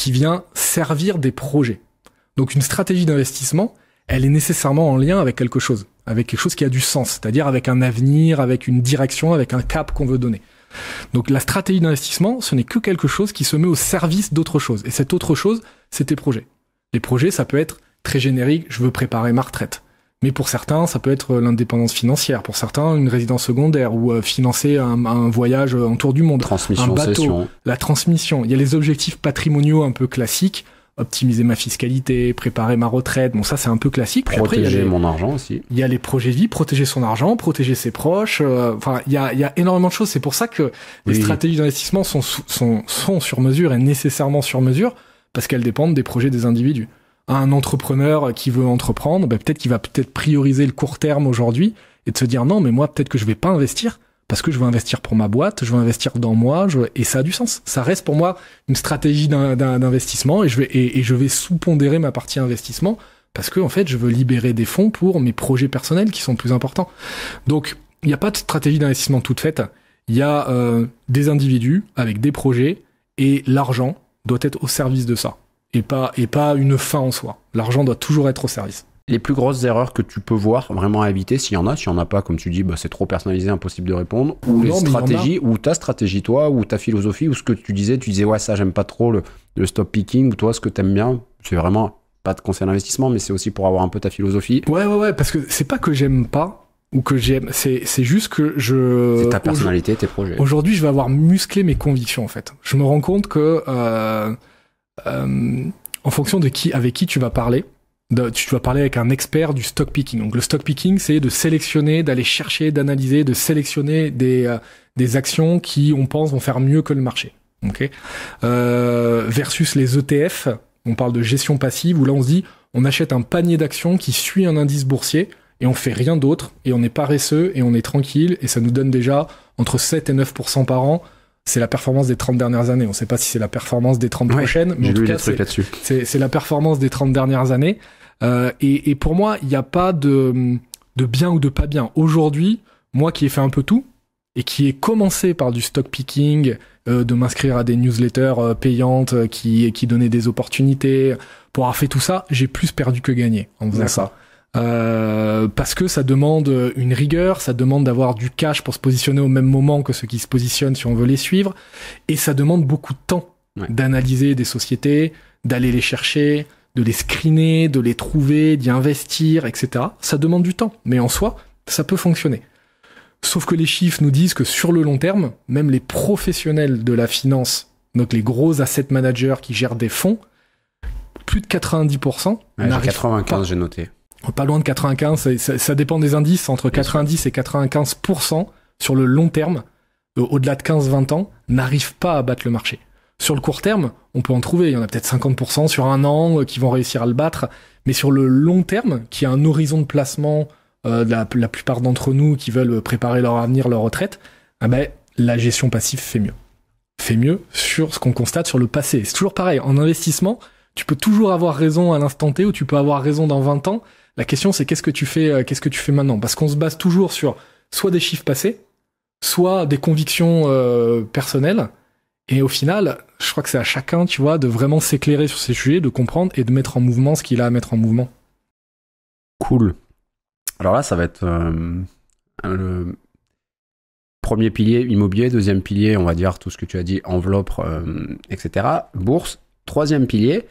qui vient servir des projets. Donc une stratégie d'investissement, elle est nécessairement en lien avec quelque chose, avec quelque chose qui a du sens, c'est-à-dire avec un avenir, avec une direction, avec un cap qu'on veut donner. Donc la stratégie d'investissement, ce n'est que quelque chose qui se met au service d'autre chose. Et cette autre chose, c'est tes projets. Les projets, ça peut être très générique, je veux préparer ma retraite. Mais pour certains, ça peut être l'indépendance financière. Pour certains, une résidence secondaire ou euh, financer un, voyage en tour du monde, transmission, un bateau, la transmission. Il y a les objectifs patrimoniaux un peu classiques optimiser ma fiscalité, préparer ma retraite. Bon, ça, c'est un peu classique. protéger mon argent aussi. Il y a les projets vie, protéger son argent, protéger ses proches. Euh, enfin, il y a, énormément de choses. C'est pour ça que les stratégies d'investissement sont sur mesure et nécessairement sur mesure parce qu'elles dépendent des projets des individus un entrepreneur qui veut entreprendre, ben, peut-être qu'il va peut-être prioriser le court terme aujourd'hui et de se dire non, mais moi peut-être que je vais pas investir parce que je veux investir pour ma boîte, je veux investir dans moi, je et ça a du sens. Ça reste pour moi une stratégie d'investissement et je vais et, vais sous-pondérer ma partie investissement parce que en fait je veux libérer des fonds pour mes projets personnels qui sont plus importants. Donc il n'y a pas de stratégie d'investissement toute faite. Il y a euh, des individus avec des projets et l'argent
doit être au service de ça et pas, une fin
en soi. L'argent doit toujours être au service.
Les plus grosses erreurs que tu peux voir vraiment à éviter, s'il y en a, s'il n'y en a pas, comme tu dis, bah, c'est trop personnalisé, impossible de répondre, ou les stratégies, ou ta stratégie toi, ou ta philosophie, ou ce que tu disais, tu disais ouais ça j'aime pas trop le, stop picking, ou toi ce que t'aimes bien, c'est vraiment pas de conseil d'investissement, mais c'est aussi pour avoir un peu ta philosophie. Ouais ouais ouais, parce que c'est pas que j'aime pas, ou que j'aime. C'est, juste que je.
C'est ta personnalité, tes projets. Aujourd'hui, je vais avoir musclé mes convictions, en fait. Je me rends compte que euh, euh, en fonction de qui, avec qui tu vas parler. tu vas parler avec un expert du stock picking. Donc le stock picking, c'est de sélectionner, d'aller chercher, d'analyser, de sélectionner des, euh, actions qui, on pense, vont faire mieux que le marché. Okay euh, versus les ETF, on parle de gestion passive, où là on se dit, on achète un panier d'actions qui suit un indice boursier, et on fait rien d'autre, et on est paresseux, et on est tranquille, et ça nous donne déjà entre 7 et 9% par an c'est la performance des 30 dernières années. On ne sait pas si c'est la performance des 30 prochaines, mais en tout cas, c'est la performance des 30 dernières années. Euh, et, pour moi, il n'y a pas de, bien ou de pas bien. Aujourd'hui, moi qui ai fait un peu tout, et qui ai commencé par du stock picking, euh, de m'inscrire à des newsletters euh, payantes qui, qui donnaient des opportunités, pour avoir fait tout ça, j'ai plus perdu que gagné en faisant ça. Euh, parce que ça demande une rigueur, ça demande d'avoir du cash pour se positionner au même moment que ceux qui se positionnent si on veut les suivre, et ça demande beaucoup de temps d'analyser des sociétés, d'aller les chercher, de les screener, de les trouver, d'y investir, etc. Ça demande du temps, mais en soi, ça peut fonctionner. Sauf que les chiffres nous disent que sur le long terme, même les professionnels de la finance, donc les gros asset managers qui gèrent des fonds, plus de 90%.
95, j'ai noté
pas loin de 95, ça, ça dépend des indices, entre 90 et 95% sur le long terme, au-delà de 15-20 ans, n'arrivent pas à battre le marché. Sur le court terme, on peut en trouver, il y en a peut-être 50% sur un an euh, qui vont réussir à le battre, mais sur le long terme, qui a un horizon de placement euh, de la, plupart d'entre nous qui veulent préparer leur avenir, leur retraite, ah ben, la gestion passive fait mieux. Fait mieux sur ce qu'on constate sur le passé. C'est toujours pareil, en investissement, tu peux toujours avoir raison à l'instant T ou tu peux avoir raison dans 20 ans. La question c'est qu'est-ce que tu fais, euh, qu'est-ce que tu fais maintenant Parce qu'on se base toujours sur soit des chiffres passés, soit des convictions euh, personnelles. Et au final, je crois que c'est à chacun, tu vois, de vraiment s'éclairer sur ces sujets, de comprendre et de mettre en mouvement ce qu'il a à mettre en mouvement.
Cool. Alors là, ça va être euh, le premier pilier immobilier, deuxième pilier, on va dire tout ce que tu as dit, enveloppe, etc. Bourse, troisième pilier,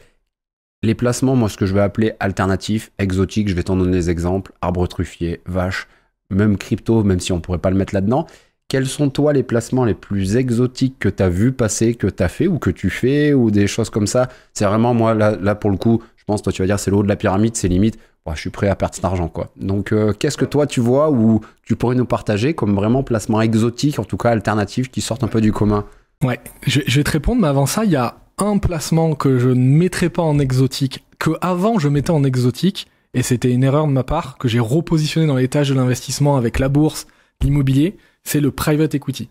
les placements, moi, ce que je vais appeler alternatifs, exotiques, je vais t'en donner des exemples, arbre truffier, vache, même crypto, même si on ne pourrait pas le mettre là-dedans. Quels sont, toi, les placements les plus exotiques que tu as vu passer, que tu as fait ou que tu fais, ou des choses comme ça C'est vraiment, moi, là, pour le coup, je pense, toi, tu vas dire, c'est le haut de la pyramide, c'est limite, bah, je suis prêt à perdre cet argent, quoi. Donc, euh, qu'est-ce que toi, tu vois ou tu pourrais nous partager comme vraiment placement exotique, en tout cas alternatif, qui sortent un peu du commun
Ouais, je vais te répondre, mais avant ça, il y a un placement que je ne mettrais pas en exotique, que avant je mettais en exotique, et c'était une erreur de ma part, que j'ai repositionné dans l'étage de l'investissement avec la bourse, l'immobilier, c'est le private equity.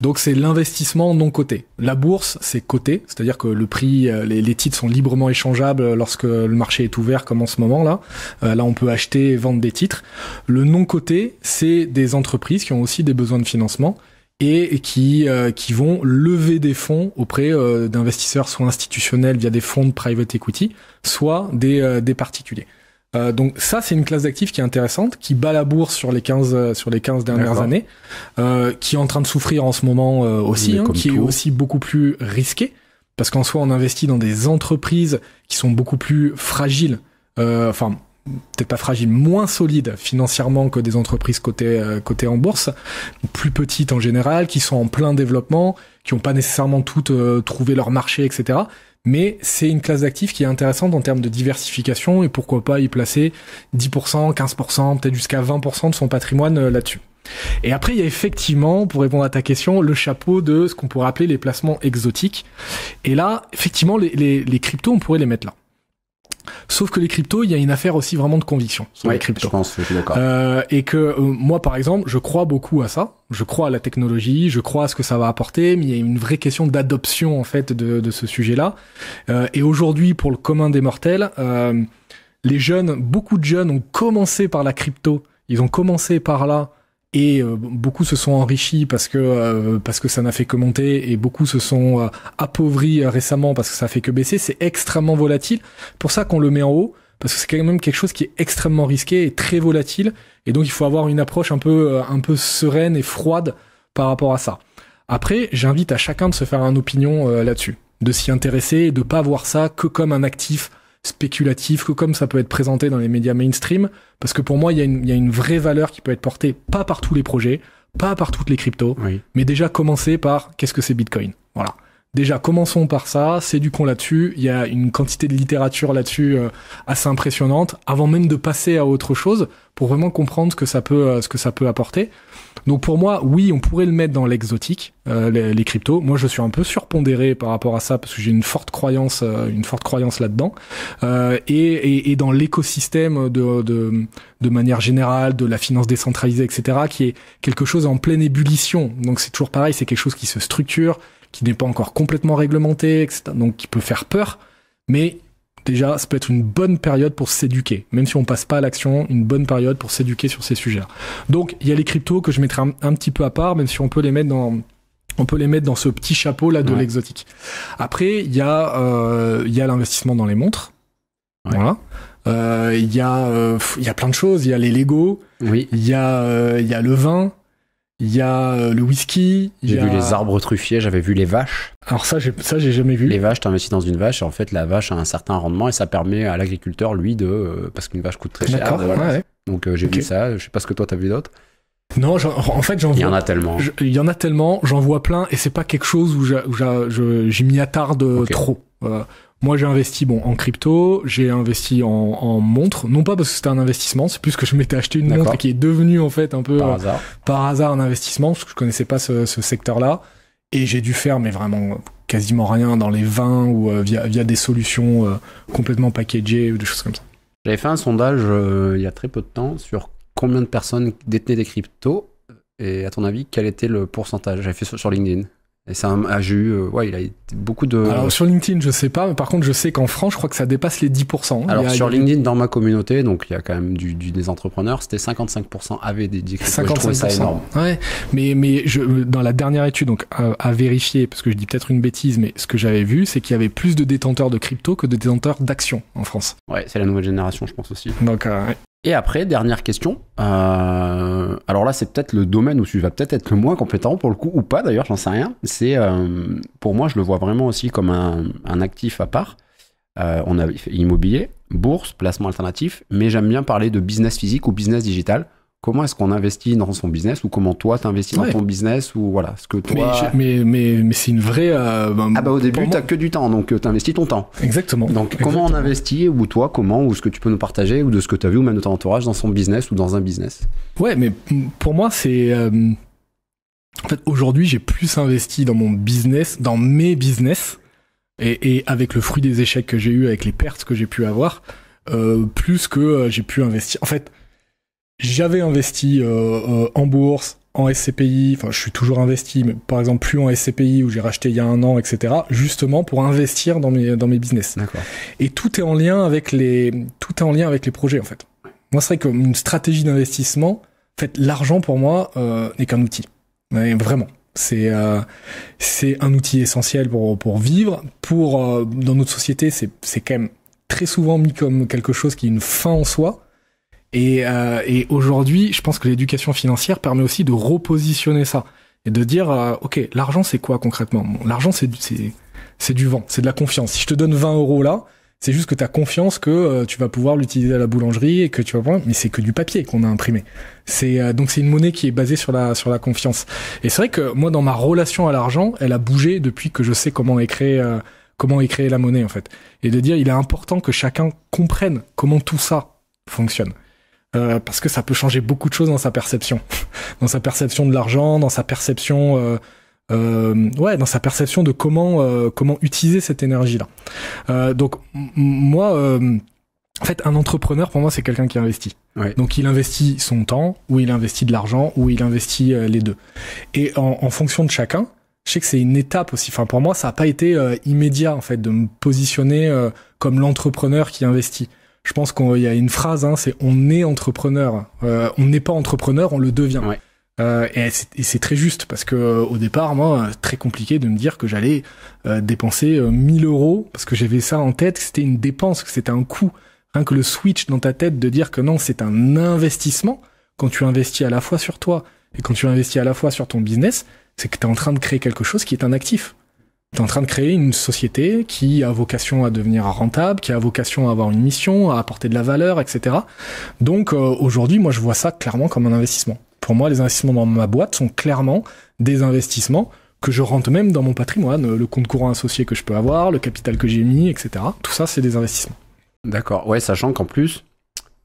Donc c'est l'investissement non coté. La bourse, c'est coté, c'est-à-dire que le prix, euh, les, titres sont librement échangeables lorsque le marché est ouvert, comme en ce moment là. Euh, là, on peut acheter et vendre des titres. Le non coté, c'est des entreprises qui ont aussi des besoins de financement et qui euh, qui vont lever des fonds auprès euh, d'investisseurs soit institutionnels via des fonds de private equity, soit des, euh, des particuliers. donc ça c'est une classe d'actifs qui est intéressante, qui bat la bourse sur les 15 sur les 15 dernières années, qui est en train de souffrir en ce moment aussi, hein, qui est aussi beaucoup plus risqué parce qu'en soi on investit dans des entreprises qui sont beaucoup plus fragiles. enfin peut-être pas fragile, moins solide financièrement que des entreprises cotées, euh, cotées en bourse, plus petites en général, qui sont en plein développement, qui n'ont pas nécessairement toutes euh, trouvé leur marché, etc. Mais c'est une classe d'actifs qui est intéressante en termes de diversification et pourquoi pas y placer 10%, 15%, peut-être jusqu'à 20% de son patrimoine euh, là-dessus. Et après, il y a effectivement, pour répondre à ta question, le chapeau de ce qu'on pourrait appeler les placements exotiques. Et là, effectivement, les, les, les cryptos, on pourrait les mettre là. Sauf que les cryptos, il y a une affaire aussi vraiment de
conviction sur les cryptos. Je pense, je suis d'accord.
Euh, et que euh, moi, par exemple, je crois beaucoup à ça. Je crois à la technologie, je crois à ce que ça va apporter, mais il y a une vraie question d'adoption en fait de, de ce sujet-là. Euh, et aujourd'hui, pour le commun des mortels, euh, les jeunes, beaucoup de jeunes ont commencé par la crypto. Ils ont commencé par là et euh, beaucoup se sont enrichis parce que euh, parce que ça n'a fait que monter et beaucoup se sont euh, appauvris récemment parce que ça fait que baisser. C'est extrêmement volatile. Pour ça qu'on le met en haut parce que c'est quand même quelque chose qui est extrêmement risqué et très volatile. Et donc il faut avoir une approche un peu un peu sereine et froide par rapport à ça. Après, j'invite à chacun de se faire une opinion là-dessus, de s'y intéresser et de pas voir ça que comme un actif spéculatif que comme ça peut être présenté dans les médias mainstream, parce que pour moi, il y, a une, y a une vraie valeur qui peut être portée, pas par tous les projets, pas par toutes les cryptos, mais déjà commencer par qu'est-ce que c'est Bitcoin. Voilà. Déjà, commençons par ça, c'est du con là-dessus, il y a une quantité de littérature là-dessus euh, assez impressionnante, avant même de passer à autre chose, pour vraiment comprendre ce que ça peut, euh, ce que ça peut apporter. Donc pour moi, oui, on pourrait le mettre dans l'exotique, euh, les, cryptos. Moi, je suis un peu surpondéré par rapport à ça parce que j'ai une forte croyance, euh, une forte croyance là-dedans, euh, et, et, dans l'écosystème de, de, de manière générale, de la finance décentralisée, etc., qui est quelque chose en pleine ébullition. Donc c'est toujours pareil, c'est quelque chose qui se structure, qui n'est pas encore complètement réglementé, etc. Donc qui peut faire peur, mais déjà, ça peut être une bonne période pour s'éduquer. Même si on passe pas à l'action, une bonne période pour s'éduquer sur ces sujets. Donc, il y a les cryptos que je mettrai un, petit peu à part, même si on peut les mettre dans on peut les mettre dans ce petit chapeau là de l'exotique. Après, il y a euh, il y a l'investissement dans les montres. Euh, il y a euh, il y a plein de choses. Il y a les Lego. Oui. Il y a il y a le vin. Il y a euh, le whisky. J'ai vu les
arbres truffiers, j'avais vu les vaches. Alors ça, j'ai, ça, j'ai jamais vu. Les vaches, t'investis dans une vache, et en fait, la vache a un certain rendement et ça permet à l'agriculteur, lui, de. Euh, parce qu'une vache coûte très cher. Donc euh, j'ai vu ça, je sais pas ce que toi t'as vu d'autre. Non, en fait, j'en vois. Il y en a tellement.
il y en a tellement, j'en vois plein, et c'est pas quelque chose où, j'ai j'y m'y attarde trop. Moi, j'ai investi bon en crypto, j'ai investi en, montre, non pas parce que c'était un investissement, c'est plus que je m'étais acheté une montre qui est devenue en fait un peu euh, par hasard, un investissement parce que je connaissais pas ce, secteur-là et j'ai dû faire mais vraiment quasiment rien dans les vins ou euh, via des solutions euh, complètement packagées ou des choses comme ça.
J'avais fait un sondage il y a très peu de temps sur combien de personnes détenaient des cryptos et à ton avis quel était le pourcentage J'avais fait sur LinkedIn. Et c'est un euh, ouais, il a été beaucoup de. Alors sur
LinkedIn, je sais pas, mais par contre, je sais qu'en France, je crois que ça dépasse les 10%. Alors sur
LinkedIn, dans ma communauté, donc il y a quand même du, des entrepreneurs, c'était 55% avaient des crypto. 55%. énorme.
Ouais, mais, mais je, dans la dernière étude, donc à, vérifier, parce que je dis peut-être une bêtise, mais ce que j'avais vu, c'est qu'il y avait plus de détenteurs de crypto que de détenteurs d'actions en France.
Ouais, c'est la nouvelle génération, je pense aussi. Donc, euh, et après, dernière question. Euh, alors là, c'est peut-être le domaine où tu vas peut-être être le moins compétent pour le coup, ou pas d'ailleurs, j'en sais rien. C'est euh, pour moi, je le vois vraiment aussi comme un, actif à part. Euh, on a immobilier, bourse, placement alternatif, mais j'aime bien parler de business physique ou business digital comment est-ce qu'on investit dans son business ou comment toi t'investis dans ton business ou voilà ce que toi mais mais mais, c'est une vraie euh, ben, ah bah au début t'as que du temps donc euh, t'investis ton temps exactement donc comment on investit ou toi comment ou ce que tu peux nous partager ou de ce que t'as vu ou même de ton entourage dans son business ou dans un business
ouais mais pour moi c'est euh, en fait aujourd'hui j'ai plus investi dans mon business dans mes business et, avec le fruit des échecs que j'ai eu avec les pertes que j'ai pu avoir plus que j'ai pu investir en fait j'avais investi euh, euh, en bourse, en SCPI, enfin je suis toujours investi, mais par exemple plus en SCPI où j'ai racheté il y a un an, etc. Justement pour investir dans mes dans mes business. Et tout est en lien avec les tout est en lien avec les projets en fait. Moi c'est vrai qu'une stratégie d'investissement, fait l'argent pour moi euh, n'est qu'un outil. vraiment. C'est c'est un outil essentiel pour pour vivre. Pour dans notre société c'est c'est quand même très souvent mis comme quelque chose qui est une fin en soi. Et, euh, et aujourd'hui, je pense que l'éducation financière permet aussi de repositionner ça et de dire, euh, ok, l'argent c'est quoi concrètement L'argent c'est du, c'est du vent, c'est de la confiance. Si je te donne 20 euros là, c'est juste que tu as confiance que euh, tu vas pouvoir l'utiliser à la boulangerie et que tu vas mais c'est que du papier qu'on a imprimé. C'est euh, donc c'est une monnaie qui est basée sur la sur la confiance. Et c'est vrai que moi dans ma relation à l'argent, elle a bougé depuis que je sais comment écrire comment écrire la monnaie en fait. Et de dire il est important que chacun comprenne comment tout ça fonctionne. Euh, parce que ça peut changer beaucoup de choses dans sa perception, [LAUGHS] dans sa perception de l'argent, dans sa perception, euh, euh, ouais, dans sa perception de comment euh, comment utiliser cette énergie là. Euh, donc moi, en fait, un entrepreneur pour moi c'est quelqu'un qui investit. Donc il investit son temps, ou il investit de l'argent, ou il investit les deux. Et en, en fonction de chacun, je sais que c'est une étape aussi. Enfin, pour moi, ça n'a pas été immédiat en fait de me positionner comme l'entrepreneur qui investit je pense qu'il y a une phrase, hein, c'est on est entrepreneur. Euh, on n'est pas entrepreneur, on le devient. Euh, et c'est très juste parce que euh, au départ, moi, très compliqué de me dire que j'allais dépenser 1000 euros parce que j'avais ça en tête, que c'était une dépense, que c'était un coût. Rien que le switch dans ta tête de dire que non, c'est un investissement. Quand tu investis à la fois sur toi et quand tu investis à la fois sur ton business, c'est que tu es en train de créer quelque chose qui est un actif. T'es en train de créer une société qui a vocation à devenir rentable, qui a vocation à avoir une mission, à apporter de la valeur, etc. Donc euh, aujourd'hui, moi, je vois ça clairement comme un investissement. Pour moi, les investissements dans ma boîte sont clairement des investissements que je rentre même dans mon patrimoine, le compte courant associé que je peux avoir, le capital que
j'ai mis, etc. Tout ça, c'est des investissements. D'accord. Ouais, sachant qu'en plus,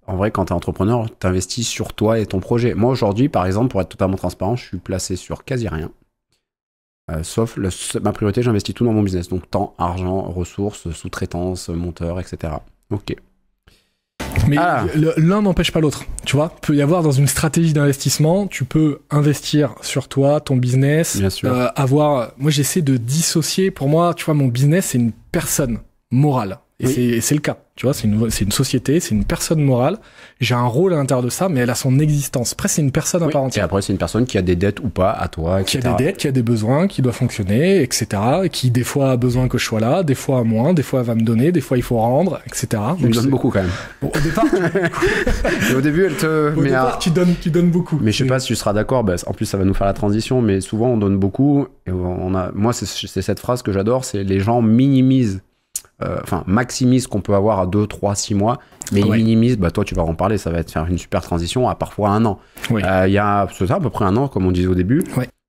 en vrai, quand tu es entrepreneur, tu investis sur toi et ton projet. Moi, aujourd'hui, par exemple, pour être totalement transparent, je suis placé sur quasi rien. Euh, sauf ma priorité, j'investis tout dans mon business. Donc temps, argent, ressources, sous-traitance, monteur, etc. Ok.
Mais ah. l'un n'empêche pas l'autre. Tu vois, peut y avoir dans une stratégie d'investissement, tu peux investir sur toi, ton business, euh, avoir. Moi, j'essaie de dissocier. Pour moi, tu vois, mon business, c'est une personne morale. Et c'est le cas, tu vois, c'est une, une société, c'est une personne morale. J'ai un rôle à l'intérieur de ça, mais elle a son existence. Après, c'est une personne oui. à part entière. Et après, c'est une personne qui a des dettes ou pas à toi, etc. Qui a des dettes, qui a des besoins, qui doit fonctionner, etc. Qui des fois a besoin que je sois là, des fois a moins, des fois elle va me donner, des fois il faut rendre, etc. tu donnes beaucoup quand même.
au départ, tu... [LAUGHS] au début, elle te. tu donnes, tu donnes beaucoup. Mais je sais pas si tu seras d'accord. Bah, en plus, ça va nous faire la transition. Mais souvent, on donne beaucoup. Et on a. Moi, c'est cette phrase que j'adore. C'est les gens minimisent euh, enfin, maximise qu'on peut avoir à 2, 3, 6 mois, mais minimise, bah, toi, tu vas en parler, ça va être faire une super transition à parfois un an. Euh, il y a, ça, à peu près un an, comme on disait au début.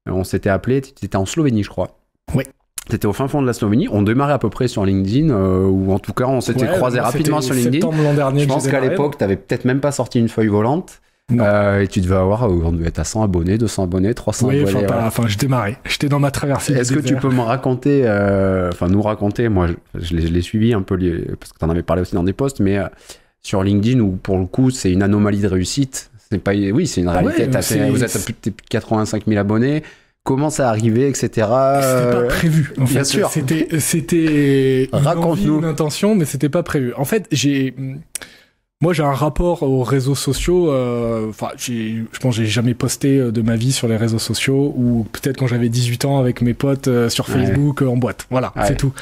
On s'était appelé, tu étais en Slovénie, je crois. Oui. étais au fin fond de la Slovénie. On démarrait à peu près sur LinkedIn, euh, ou en tout cas, on s'était croisé croisés rapidement sur LinkedIn. L'an dernier je pense qu'à l'époque, tu n'avais peut-être même pas sorti une feuille volante. Euh, et tu devais avoir, euh, on devait être à 100 abonnés, 200 abonnés, 300 abonnés. Oui,
enfin, je démarrais. J'étais dans ma traversée. Est-ce que tu peux
me raconter, euh, enfin, nous raconter, moi, je, je l'ai suivi un peu, parce que tu en avais parlé aussi dans des posts, mais sur LinkedIn, où pour le coup, c'est une anomalie de réussite. C'est pas, oui, c'est une ah réalité. vous êtes à plus de 85 000 abonnés comment ça arrivé, etc. C'était pas prévu. En Bien fait. sûr. C'était, c'était envie,
nous intention, mais c'était pas prévu. En fait, j'ai moi, j'ai un rapport aux réseaux sociaux. Euh, enfin, que je pense j'ai jamais posté euh, de ma vie sur les réseaux sociaux ou peut-être quand j'avais 18 ans avec mes potes euh, sur Facebook en boîte. Voilà, c'est tout.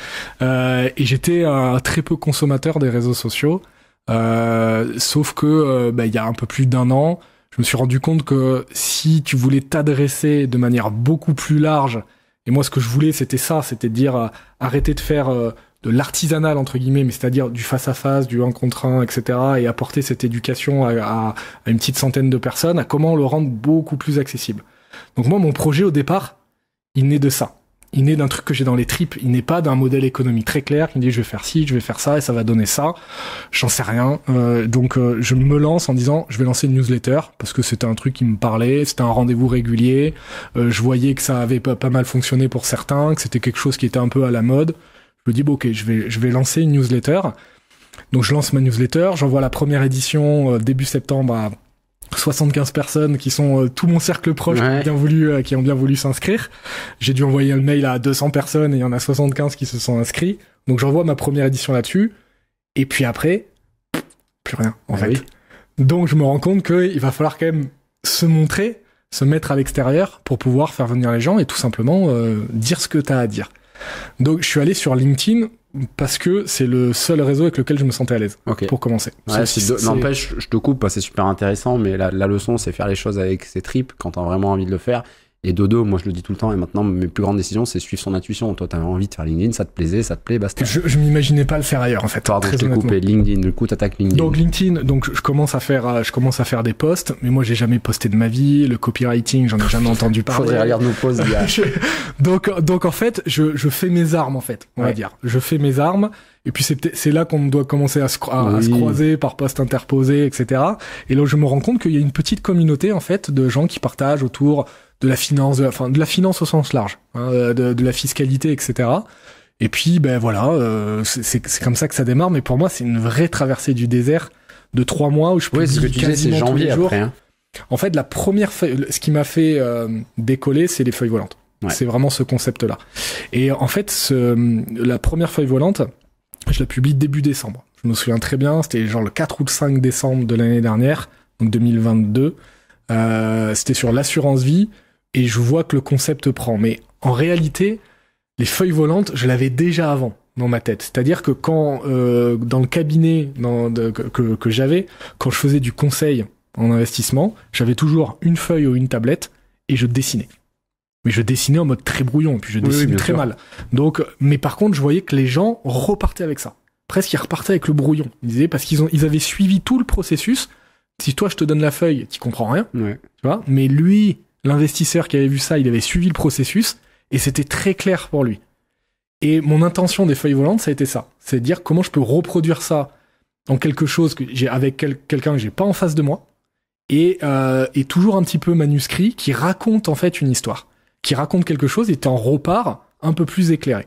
et j'étais un très peu consommateur des réseaux sociaux. sauf que bah, il y a un peu plus d'un an, je me suis rendu compte que si tu voulais t'adresser de manière beaucoup plus large, et moi ce que je voulais c'était ça, c'était dire arrêter de faire de l'artisanal entre guillemets, mais c'est-à-dire du face à face, du un contre un, etc. Et apporter cette éducation à, à, une petite centaine de personnes, à comment le rendre beaucoup plus accessible. Donc moi, mon projet au départ, il naît de ça. Il naît d'un truc que j'ai dans les tripes. Il n'est pas d'un modèle économique très clair qui me dit je vais faire ci, je vais faire ça et ça va donner ça. J'en sais rien. Euh, donc euh, je me lance en disant je vais lancer une newsletter parce que c'était un truc qui me parlait, c'était un rendez-vous régulier. Euh, je voyais que ça avait pas mal fonctionné pour certains, que c'était quelque chose qui était un peu à la mode. Je me dis, bon, ok, je vais, je vais lancer une newsletter. Donc je lance ma newsletter, j'envoie la première édition euh, début septembre à 75 personnes qui sont euh, tout mon cercle proche qui, ont bien voulu, euh, qui ont bien voulu s'inscrire. J'ai dû envoyer un mail à 200 personnes et il y en a 75 qui se sont inscrits. Donc j'envoie ma première édition là-dessus. Et puis après, plus rien en ah fait. Donc je me rends compte qu'il va falloir quand même se montrer, se mettre à l'extérieur pour pouvoir faire venir les gens et tout simplement dire ce que tu as à dire. Donc je suis allé sur LinkedIn parce que c'est le seul réseau avec lequel je me sentais à l'aise pour commencer. N'empêche,
je te coupe, hein, c'est super intéressant, mais la, la leçon, c'est faire les choses avec ses tripes quand t'as vraiment envie de le faire et Dodo, moi je le dis tout le temps, et maintenant mes plus grandes décisions, c'est suivre son intuition. Toi, t'as envie de faire LinkedIn, ça te plaisait, ça te plaît, basta. Je, je m'imaginais pas le faire ailleurs en fait. Pardon, je coupé LinkedIn, du coup t'attaques LinkedIn. Donc LinkedIn, donc je commence à faire, euh,
je commence à faire des posts, mais moi j'ai jamais posté de ma vie, le copywriting, j'en ai jamais [LAUGHS] entendu parler. Faudrait regarder nos posts. [LAUGHS] donc, donc en fait, je, je fais mes armes en fait, on va dire. Je fais mes armes. Et puis c'est là qu'on doit commencer à se, se croiser par poste interposé, etc. Et là, je me rends compte qu'il y a une petite communauté en fait de gens qui partagent autour de la finance, de la, enfin, de la finance au sens large, hein, euh, de, de, la fiscalité, etc. Et puis, ben voilà, euh, c'est comme ça que ça démarre. Mais pour moi, c'est une vraie traversée du désert de trois mois où je publie oui, ce que quasiment tous les jours. Hein. En fait, la première ce qui m'a fait euh, décoller, c'est les feuilles volantes. C'est vraiment ce concept-là. Et en fait, ce, la première feuille volante, je la publie début décembre. Je me souviens très bien, c'était genre le 4 ou le 5 décembre de l'année dernière, donc 2022. Euh, c'était sur l'assurance vie et je vois que le concept prend. Mais en réalité, les feuilles volantes, je l'avais déjà avant dans ma tête. C'est-à-dire que quand euh, dans le cabinet que, j'avais, quand je faisais du conseil en investissement, j'avais toujours une feuille ou une tablette et je dessinais. Mais je dessinais en mode très brouillon, et puis je dessinais très mal. Donc, mais par contre, je voyais que les gens repartaient avec ça. Presque, ils repartaient avec le brouillon. Ils disaient, parce qu'ils ils avaient suivi tout le processus. Si toi, je te donne la feuille, tu comprends rien. Tu vois, mais lui, l'investisseur qui avait vu ça, il avait suivi le processus et c'était très clair pour lui. Et mon intention des feuilles volantes, ça a été ça. C'est de dire comment je peux reproduire ça dans quelque chose que j'ai avec quelqu'un que j'ai pas en face de moi et, euh, et toujours un petit peu manuscrit qui raconte en fait une histoire, qui raconte quelque chose et en repart un peu plus éclairé.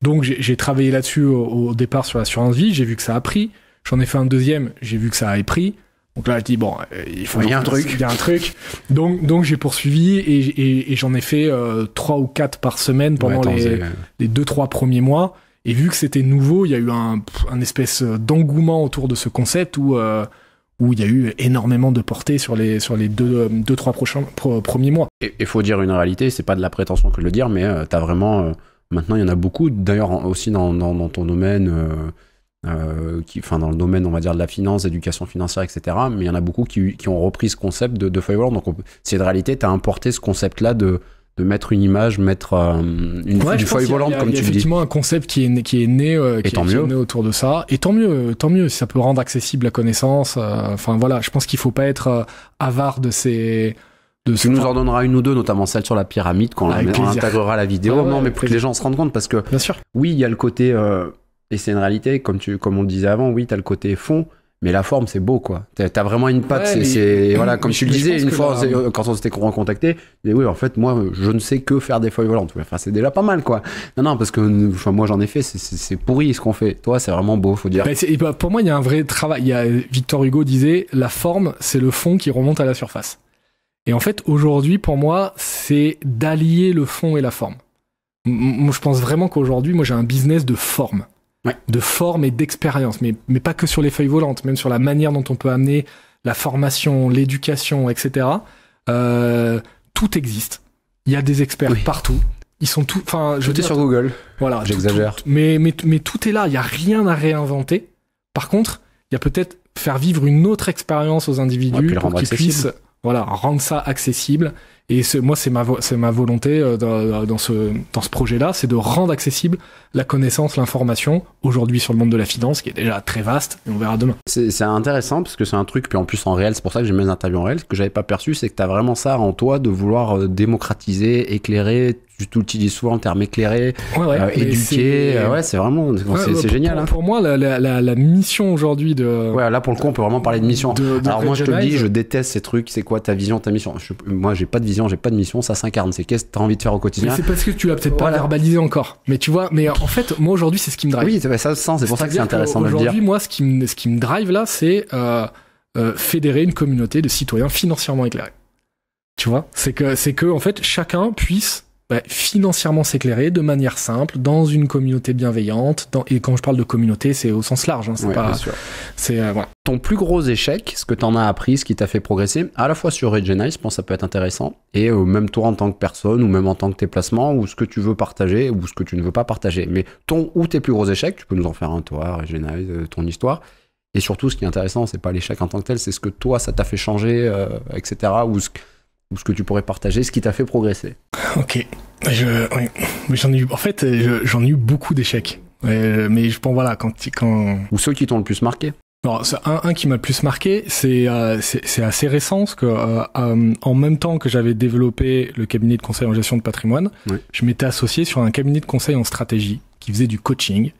Donc j'ai, travaillé là-dessus au, au, départ sur l'assurance vie, j'ai vu que ça a pris, j'en ai fait un deuxième, j'ai vu que ça a pris, donc là, je dis bon, euh, il faut. y a un truc. Il y a un truc. Donc, donc j'ai poursuivi et, j'en ai fait euh, trois ou quatre par semaine pendant les, les deux trois premiers mois. Et vu que c'était nouveau, il y a eu un, un espèce euh, d'engouement autour de ce concept où où il y a eu énormément de portée sur les sur les deux deux trois prochains premiers mois.
Et il faut dire une réalité, c'est pas de la prétention que de le dire, mais t'as vraiment maintenant il y en a beaucoup. D'ailleurs aussi dans, dans ton domaine euh, qui, enfin dans le domaine on va dire de la finance, éducation financière, etc. Mais il y en a beaucoup qui, qui ont repris ce concept de, de firewall. Donc c'est de réalité, tu as importé ce concept-là de, de mettre une image, mettre euh, une, feuille volante comme tu dis. effectivement
un concept qui est né, qui est né, euh, qui, est, né autour de ça. Et tant mieux, tant mieux si ça peut rendre accessible la connaissance. Euh, enfin voilà, je pense
qu'il faut pas être avare de ces de tu nous en donneras une ou deux, notamment celle sur la pyramide, quand on, intégrera la vidéo. non, mais pour que les gens se rendent compte, parce que Bien sûr. oui, il y a le côté et c'est une réalité, comme, tu, comme on le disait avant, oui, tu as le côté fond, mais la forme, c'est beau, quoi. T'as as vraiment une patte. c'est [CLEARS THROAT] voilà, comme tu le disais une fois, quand on s'était recontacté, mais oui, en fait, moi, je ne sais que faire des feuilles volantes. Enfin, c'est déjà pas mal, quoi. Non, non, parce que moi, j'en ai fait. C'est pourri ce qu'on fait. Toi, c'est vraiment beau, faut dire. Bah,
bah, pour moi, il y a un vrai travail. Victor Hugo disait, la forme, c'est le fond qui remonte à la surface. Et en fait, aujourd'hui, pour moi, c'est d'allier le fond et la forme. moi, je pense vraiment qu'aujourd'hui, moi, j'ai un business de forme de forme et d'expérience, mais, mais pas que sur les feuilles volantes, même sur la manière dont on peut amener la formation, l'éducation, etc. Euh, tout existe. Il y a des experts partout. Ils sont tous. Enfin, je sur
Google. Voilà. J'exagère.
Mais, mais, mais tout est là. Il n'y a rien à réinventer. Par contre, il y a peut-être faire vivre une autre expérience aux individus pour qu'ils puissent voilà, rendre ça accessible et moi, c'est ma, c'est ma volonté euh, dans, dans ce, dans ce projet-là, c'est de rendre accessible la connaissance, l'information, aujourd'hui sur le monde de la finance, qui est
déjà très vaste, et on verra demain. C'est intéressant, parce que c'est un truc, puis en plus en réel, c'est pour ça que j'ai mis des interviews en réel, ce que j'avais pas perçu, c'est que tu as vraiment ça en toi, de vouloir euh, démocratiser, éclairer, tu utilises souvent en terme éclairé, ouais, euh, éduqué. ouais, c'est vraiment, c'est génial.
Pour, hein. moi, la, la, mission aujourd'hui de. Ouais,
là pour le coup, on peut vraiment parler de mission. Alors moi, je te dis, je déteste ces trucs. C'est quoi ta vision, ta mission Moi, j'ai pas de vision j'ai pas de mission, ça s'incarne. C'est qu'est-ce que t'as envie de faire au quotidien C'est parce
que tu l'as peut-être pas verbalisé encore. Mais tu vois, mais en fait, moi aujourd'hui, c'est ce qui me drive. Oui,
ça, C'est pour ça que c'est intéressant de le dire. Aujourd'hui,
moi, ce qui me, ce qui me drive là, c'est euh, euh, fédérer une communauté de citoyens financièrement éclairés. Tu vois, c'est que c'est que en fait, chacun puisse bah, financièrement s'éclairer de manière simple dans une communauté bienveillante. et quand je parle de communauté, c'est au sens large. Hein, c'est pas.
C'est euh, Ton plus gros échec, ce que tu en as appris, ce qui t'a fait progresser, à la fois sur Regenize, je pense que ça peut être intéressant, et au euh, même toi en tant que personne, ou même en tant que tes placements, ou ce que tu veux partager, ou ce que tu ne veux pas partager. Mais ton ou tes plus gros échecs, tu peux nous en faire un, toi, Regenize, euh, ton histoire. Et surtout, ce qui est intéressant, c'est pas l'échec en tant que tel, c'est ce que toi, ça t'a fait changer, etc. Ou ce que ou ce que tu pourrais partager, ce qui t'a fait progresser. [LAUGHS]
Ok, j'en ai eu, en fait, j'en ai eu beaucoup d'échecs. mais je
pense voilà quand quand ou ceux qui t'ont le plus marqué.
Alors, un, un qui m'a le plus marqué, c'est euh, c'est assez récent, parce que euh, euh, en même temps que j'avais développé le cabinet de conseil en gestion de patrimoine, je m'étais associé sur un cabinet de conseil en stratégie qui faisait du coaching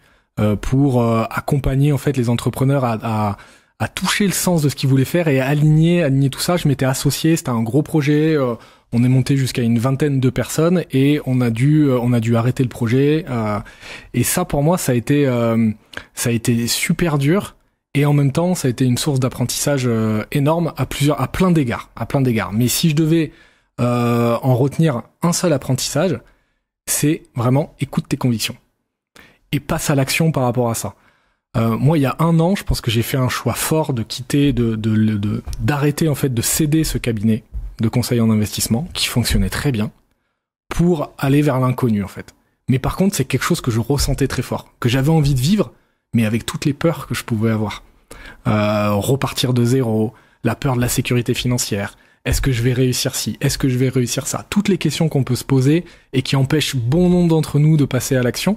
pour accompagner en fait les entrepreneurs à à toucher le sens de ce qu'il voulait faire et aligner, aligner tout ça. Je m'étais associé, c'était un gros projet. Euh, on est monté jusqu'à une vingtaine de personnes et on a dû, euh, on a dû arrêter le projet. Euh, et ça, pour moi, ça a été, ça a été super dur. Et en même temps, ça a été une source d'apprentissage énorme à plusieurs, à plein d'égards, à plein d'égards. Mais si je devais en retenir un seul apprentissage, c'est vraiment écoute tes convictions et passe à l'action par rapport à ça. Euh, moi, il y a un an, je pense que j'ai fait un choix fort de quitter, de d'arrêter de, en fait de céder ce cabinet de conseil en investissement qui fonctionnait très bien pour aller vers l'inconnu en fait. Mais par contre, c'est quelque chose que je ressentais très fort, que j'avais envie de vivre, mais avec toutes les peurs que je pouvais avoir. Euh, repartir de zéro, la peur de la sécurité financière. Est-ce que je vais réussir ci Est-ce que je vais réussir ça Toutes les questions qu'on peut se poser et qui empêchent bon nombre d'entre nous de passer à l'action.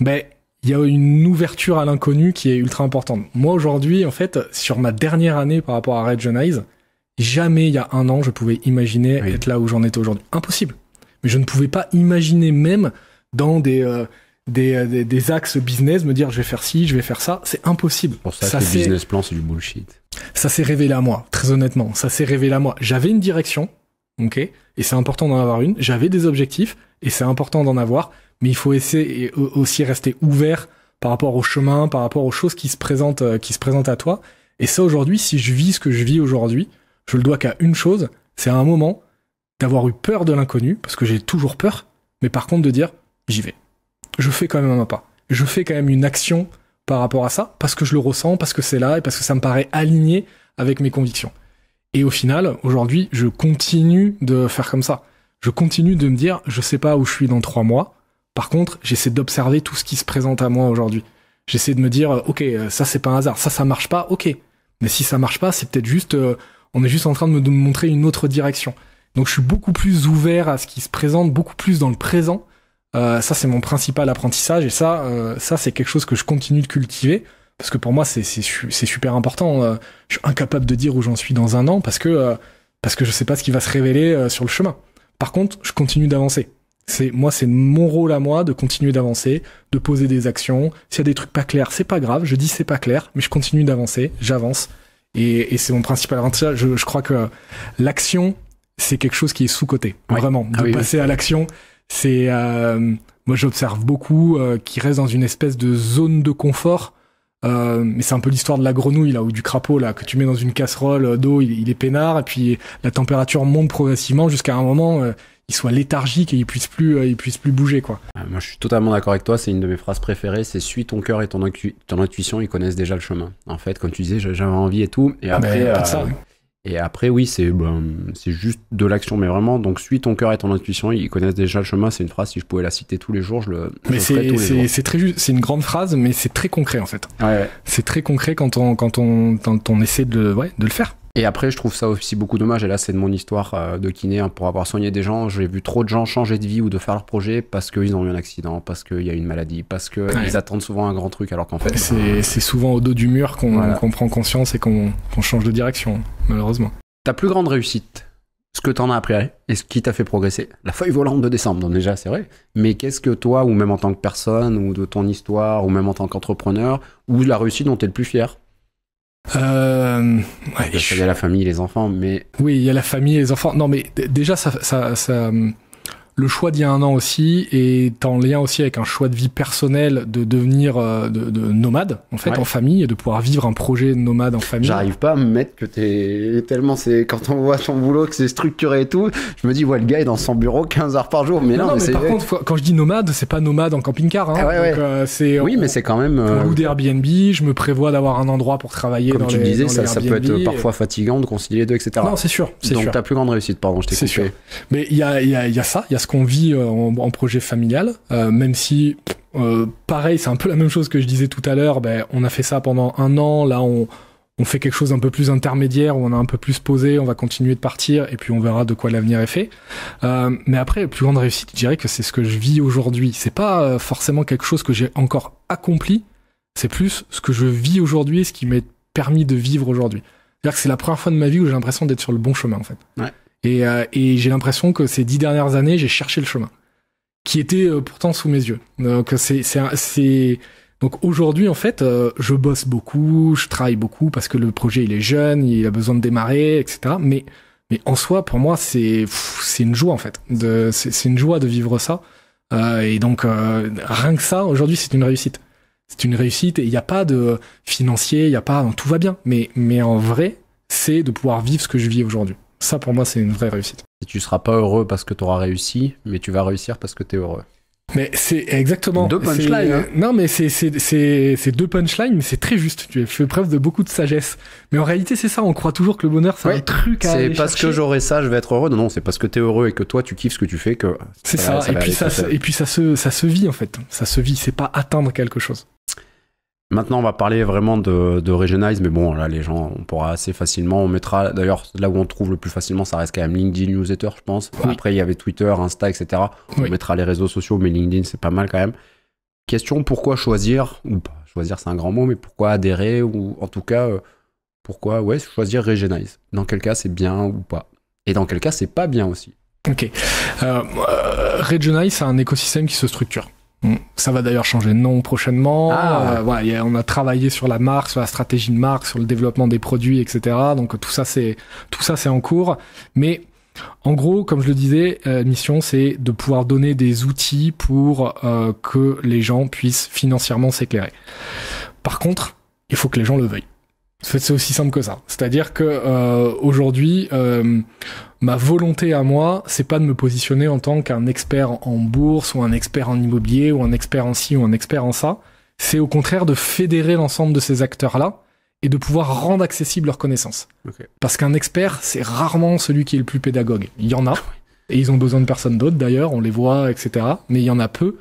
Ben, il y a une ouverture à l'inconnu qui est ultra importante. Moi aujourd'hui, en fait, sur ma dernière année par rapport à Red Eyes, jamais il y a un an je pouvais imaginer être là où j'en étais aujourd'hui. Impossible. Mais je ne pouvais pas imaginer même dans euh, euh, des, des, axes business me dire je vais faire ci, je vais faire ça. C'est impossible. Pour ça, le business
plan c'est du bullshit.
Ça s'est révélé à moi, très honnêtement. Ça s'est révélé à moi. J'avais une direction, ok, et c'est important d'en avoir une. J'avais des objectifs et c'est important d'en avoir mais il faut essayer aussi rester ouvert par rapport au chemin, par rapport aux choses qui se présentent, euh, qui se présentent à toi. Et ça, aujourd'hui, si je vis ce que je vis aujourd'hui, je le dois qu'à une chose, c'est à un moment d'avoir eu peur de l'inconnu, parce que j'ai toujours peur, mais par contre de dire, j'y vais. Je fais quand même un pas. Je fais quand même une action par rapport à ça, parce que je le ressens, parce que c'est là, et parce que ça me paraît aligné avec mes convictions. Et au final, aujourd'hui, je continue de faire comme ça. Je continue de me dire, je sais pas où je suis dans trois mois, par contre, j'essaie d'observer tout ce qui se présente à moi aujourd'hui. J'essaie de me dire, euh, ok, euh, ça c'est pas un hasard, ça ça marche pas, ok. Mais si ça marche pas, c'est peut-être juste, euh, on est juste en train de me, montrer une autre direction. Donc je suis beaucoup plus ouvert à ce qui se présente, beaucoup plus dans le présent. ça c'est mon principal apprentissage et ça, ça c'est quelque chose que je continue de cultiver parce que pour moi c'est super important. je suis incapable de dire où j'en suis dans un an parce que parce que je sais pas ce qui va se révéler sur le chemin. Par contre, je continue d'avancer. C'est moi, c'est mon rôle à moi de continuer d'avancer, de poser des actions. S'il y a des trucs pas clairs, c'est pas grave. Je dis c'est pas clair, mais je continue d'avancer, j'avance. Et, et c'est mon principal avantage. Je, crois que l'action, c'est quelque chose qui est sous côté. Vraiment, ah de passer à l'action, c'est euh, moi j'observe beaucoup euh, qui reste dans une espèce de zone de confort. Euh, mais c'est un peu l'histoire de la grenouille là ou du crapaud là que tu mets dans une casserole d'eau, il, il, est peinard et puis la température monte progressivement jusqu'à un moment soit soit et il puisse plus, euh, il puissent plus bouger, quoi.
Ah, moi, je suis totalement d'accord avec toi. C'est une de mes phrases préférées. C'est suis ton cœur et ton, ton, intuition. Ils connaissent déjà le chemin. En fait, comme tu disais, j'avais envie et tout. Et ah, après, oui. Euh, et après, oui, c'est bon c'est juste de l'action, mais vraiment. Donc, suis ton cœur et ton intuition. Ils connaissent déjà le chemin. C'est une phrase. Si je pouvais la citer tous les jours, je le. Mais c'est
très juste. C'est une grande phrase, mais c'est très concret en fait. C'est très concret quand on quand on on essaie de de le faire.
Et après, je trouve ça aussi beaucoup dommage, et là c'est de mon histoire euh, de kiné, hein, pour avoir soigné des gens, j'ai vu trop de gens changer de vie ou de faire leur projet parce qu'ils ont eu un accident, parce qu'il y a une maladie, parce qu'ils attendent souvent un grand truc, alors qu'en fait... C'est bah,
souvent au dos du mur qu'on prend conscience et qu'on change de direction,
malheureusement. Ta plus grande réussite, ce que t'en as appris et ce qui t'a fait progresser. La feuille volante de décembre, donc déjà, c'est vrai. Mais qu'est-ce que toi, ou même en tant que personne, ou de ton histoire, ou même en tant qu'entrepreneur, ou la réussite dont es le plus fier euh, ouais, il y a la famille les enfants, mais.
Oui, il y a la famille les enfants. Non, mais déjà, ça, ça, ça, le choix d'il y a un an aussi est en lien aussi avec un choix de vie personnel de devenir euh, de, nomade en fait en famille et de pouvoir vivre un projet nomade en famille. J'arrive
pas à me mettre que t'es tellement c'est quand on voit ton boulot que c'est structuré et tout, je me dis ouais le gars est dans son bureau 15 heures par jour mais non, mais, par contre
quand je dis nomade c'est pas nomade en camping-car hein. ah euh, oui mais c'est quand même euh, ou des Airbnb je me prévois d'avoir un endroit pour travailler comme tu disais ça, ça, peut être parfois
fatigant de concilier les deux etc. Non c'est sûr c'est sûr. Donc ta plus grande réussite pardon je t'ai coupé sûr.
Mais il y a il y, a ça il y a ce qu'on vit euh, en, projet familial, euh, même si euh, pareil, c'est un peu la même chose que je disais tout à l'heure. Ben, on a fait ça pendant un an, là on fait quelque chose un peu plus intermédiaire, où on a un peu plus posé, on va continuer de partir, et puis on verra de quoi l'avenir est fait. mais après, la plus grande réussite, je dirais que c'est ce que je vis aujourd'hui. C'est pas forcément quelque chose que j'ai encore accompli, c'est plus ce que je vis aujourd'hui, ce qui m'est permis de vivre aujourd'hui. cest que c'est la première fois de ma vie où j'ai l'impression d'être sur le bon chemin, en fait. Ouais. Et, euh, et j'ai l'impression que ces dix dernières années, j'ai cherché le chemin qui était euh, pourtant sous mes yeux. Donc c'est c'est donc aujourd'hui en fait, euh, je bosse beaucoup, je travaille beaucoup parce que le projet il est jeune, il a besoin de démarrer, etc. Mais mais en soi, pour moi, c'est c'est une joie en fait. De c'est une joie de vivre ça. Euh, et donc rien que ça, aujourd'hui, c'est une réussite. C'est une réussite et il n'y a pas de financier, il n'y a pas tout va bien. Mais mais en vrai, c'est de pouvoir
vivre ce que je vis aujourd'hui. Ça, pour moi, c'est une vraie réussite. Si tu seras pas heureux parce que tu auras réussi, mais tu vas réussir parce que tu es heureux. Mais c'est exactement. Deux punchlines. Hein.
Non, mais c'est deux punchlines, mais c'est très juste. Tu fais preuve de beaucoup de sagesse. Mais en réalité, c'est ça. On croit toujours que le bonheur, c'est un truc à. C'est parce que
j'aurai ça, je vais être heureux. Non, non, c'est parce que tu es heureux et que toi, tu kiffes ce que tu fais que. C'est ça. et, puis ça et
puis ça se, ça se vit en fait. Ça se vit. C'est pas atteindre quelque chose.
Maintenant, on va parler vraiment de, Regenize, mais bon, là, les gens, on pourra assez facilement, on mettra, d'ailleurs, là où on trouve le plus facilement, ça reste quand même LinkedIn Newsletter, je pense. Après, il y avait Twitter, Insta, etc. On mettra les réseaux sociaux, mais LinkedIn, c'est pas mal quand même. Question, pourquoi choisir, ou pas choisir, c'est un grand mot, mais pourquoi adhérer, ou en tout cas, euh, pourquoi, ouais, choisir Regenize Dans quel cas c'est bien ou pas Et dans quel cas c'est pas bien aussi Ok. Euh, euh,
Regenize, c'est un écosystème qui se structure. Mm. Ça va d'ailleurs changer de nom prochainement. Ah. Euh, on a travaillé sur la marque, sur la stratégie de marque, sur le développement des produits, etc. Donc tout ça c'est tout ça c'est en cours. Mais en gros, comme je le disais, euh, mission c'est de pouvoir donner des outils pour euh, que les gens puissent financièrement s'éclairer. Par contre, il faut que les gens le veuillent. C'est aussi simple que ça. C'est-à-dire que euh, aujourd'hui, euh, ma volonté à moi, c'est pas de me positionner en tant qu'un expert en bourse ou un expert en immobilier ou un expert en ci ou un expert en ça. C'est au contraire de fédérer l'ensemble de ces acteurs-là et de pouvoir rendre accessible leurs connaissances. Parce qu'un expert, c'est rarement celui qui est le plus pédagogue. Il y en a. Et ils ont besoin de personnes d'autres d'ailleurs, on les voit, etc. Mais il y en a peu.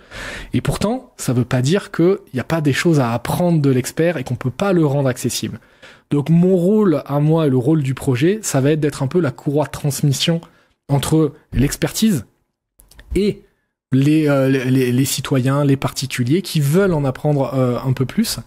Et pourtant, ça veut pas dire qu'il n'y a pas des choses à apprendre de l'expert et qu'on peut pas le rendre accessible. Donc mon rôle à moi et le rôle du projet, ça va être d'être un peu la courroie de transmission entre l'expertise et les, euh, les, citoyens, les particuliers qui veulent en apprendre euh, un peu plus,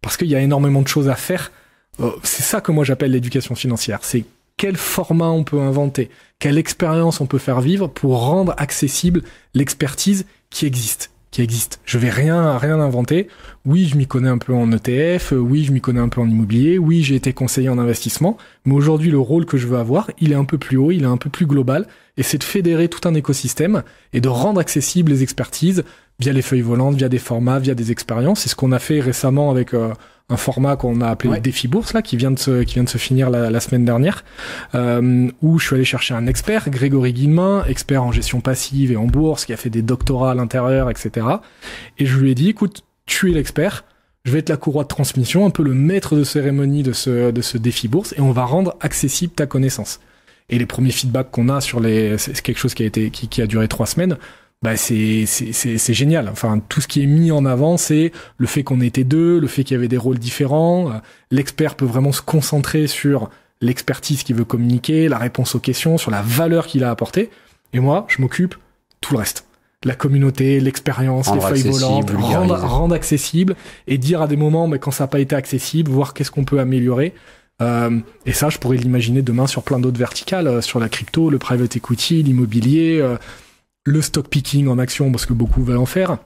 parce qu'il y a énormément de choses à faire. Euh, c'est ça que moi j'appelle l'éducation financière. C'est quel format on peut inventer, quelle expérience on peut faire vivre pour rendre accessible l'expertise qui existe qui existe. Je vais rien, rien inventer. Oui, je m'y connais un peu en ETF. Euh, oui, je m'y connais un peu en immobilier. Oui, j'ai été conseiller en investissement. Mais aujourd'hui, le rôle que je veux avoir, il est un peu plus haut, il est un peu plus global. Et c'est de fédérer tout un écosystème et de rendre accessibles les expertises via les feuilles volantes, via des formats, via des expériences. C'est ce qu'on a fait récemment avec euh, un format qu'on a appelé le défi bourse là, qui vient de se, qui vient de se finir la, semaine dernière, euh, où je suis allé chercher un expert, Grégory Guillemin, expert en gestion passive et en bourse, qui a fait des doctorats à l'intérieur, etc. Et je lui ai dit, écoute, tu es l'expert. Je vais être la courroie de transmission, un peu le maître de cérémonie de ce, de ce défi bourse, et on va rendre accessible ta connaissance et les premiers feedbacks qu'on a sur les c'est quelque chose qui a été qui a duré trois semaines bah c'est génial. Enfin, tout ce qui est mis en avant, c'est le fait qu'on était deux, le fait qu'il y avait des rôles différents. Euh, l'expert peut vraiment se concentrer sur l'expertise qu'il veut communiquer, la réponse aux questions, sur la valeur qu'il a apportée. Et moi, je m'occupe tout le reste. La communauté, l'expérience, les feuilles volantes, rendre, rendre, accessible et dire à des moments, mais quand ça n'a pas été accessible, voir qu'est-ce qu'on peut améliorer. Euh, et ça, je pourrais l'imaginer demain sur plein d'autres verticales, euh, sur la crypto, le private equity, l'immobilier, le stock picking en action parce que beaucoup veulent en faire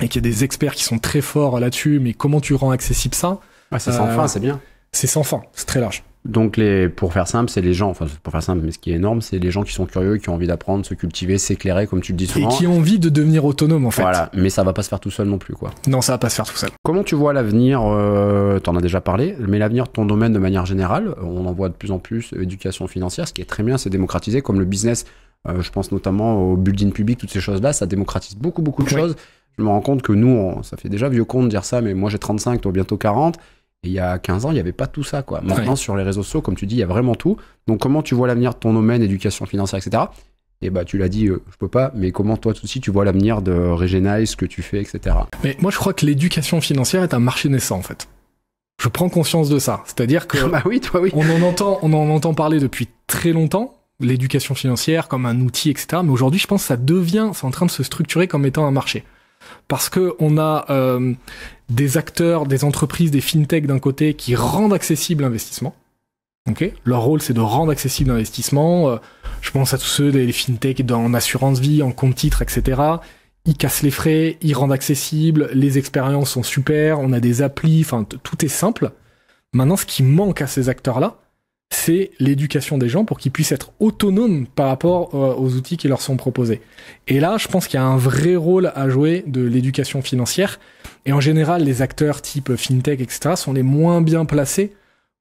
et qu'il y a des experts qui sont très forts là-dessus, mais comment tu rends accessible ça ah, C'est sans euh, fin, c'est bien. C'est sans fin, c'est très large.
Donc, les, pour faire simple, c'est les gens, enfin, pour faire simple, mais ce qui est énorme, c'est les gens qui sont curieux, qui ont envie d'apprendre, se cultiver, s'éclairer, comme tu le dis souvent. Et qui ont envie de devenir autonome, en fait. Voilà, mais ça va pas se faire tout seul non plus, quoi. Non, ça va pas se faire tout seul. Comment tu vois l'avenir, euh, t'en as déjà parlé, mais l'avenir de ton domaine de manière générale, on en voit de plus en plus, éducation financière, ce qui est très bien, c'est démocratisé, comme le business euh, je pense notamment au building public, toutes ces choses-là, ça démocratise beaucoup, beaucoup de choses. Je me rends compte que nous, ça fait déjà vieux con de dire ça, mais moi j'ai 35, toi bientôt 40. Et il y a 15 ans, il n'y avait pas tout ça. Quoi. Maintenant, sur les réseaux sociaux, comme tu dis, il y a vraiment tout. Donc, comment tu vois l'avenir de ton domaine, éducation financière, etc. Et eh bah, tu l'as dit, je euh, je peux pas, mais comment toi aussi tu vois l'avenir de Régénal, ce que tu fais, etc.
Mais moi, je crois que l'éducation financière est un marché naissant, en fait. Je prends conscience de ça. C'est-à-dire que. [LAUGHS] Bah oui, oui. On en entend, on en entend parler depuis très longtemps l'éducation financière comme un outil, etc. Mais aujourd'hui, je pense ça devient, c'est en train de se structurer comme étant un marché. Parce que on a euh, des acteurs, des entreprises, des fintechs d'un côté qui rendent accessible l'investissement. Okay. Leur rôle, c'est de rendre accessible l'investissement. Euh, je pense à tous ceux des fintechs en assurance vie, en compte titre, etc. Ils cassent les frais, ils rendent accessible, les expériences sont super, on a des applis, enfin tout est simple. Maintenant, ce qui manque à ces acteurs-là, c'est l'éducation des gens pour qu'ils puissent être autonomes par rapport euh, aux outils qui leur sont proposés. Et là, je pense qu'il y a un vrai rôle à jouer de l'éducation financière. Et en général, les acteurs type FinTech, etc., sont les moins bien placés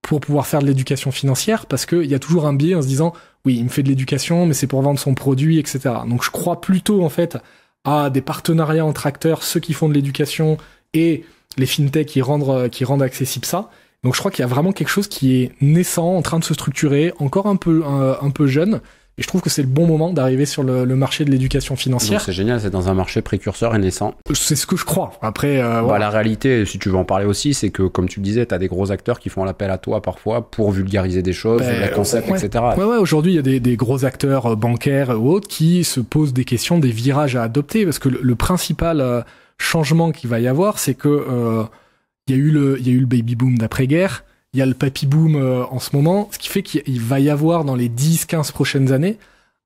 pour pouvoir faire de l'éducation financière parce qu'il y a toujours un biais en se disant, oui, il me fait de l'éducation, mais c'est pour vendre son produit, etc. Donc je crois plutôt, en fait, à des partenariats entre acteurs, ceux qui font de l'éducation et les FinTech qui rendent, euh, qui rendent accessible ça. Donc je crois qu'il y a vraiment quelque chose qui est naissant, en train de se structurer, encore un peu, un, peu jeune. Et je trouve que c'est le bon moment d'arriver sur le, marché de l'éducation financière. C'est génial,
c'est dans un marché précurseur et naissant. C'est ce que je crois. Après, euh, bah, la réalité, si tu veux en parler aussi, c'est que comme tu le disais, tu as des gros acteurs qui font l'appel à toi parfois pour vulgariser des choses, ben, des concepts, etc. Ouais,
ouais, aujourd'hui, il y a des, gros acteurs euh, bancaires ou autres qui se posent des questions, des virages à adopter, parce que le, principal euh, changement qu'il va y avoir, c'est que il y a eu le, il y a eu le baby boom d'après-guerre. Il y a le papy boom euh, en ce moment. Ce qui fait qu'il va y avoir dans les 10, 15 prochaines années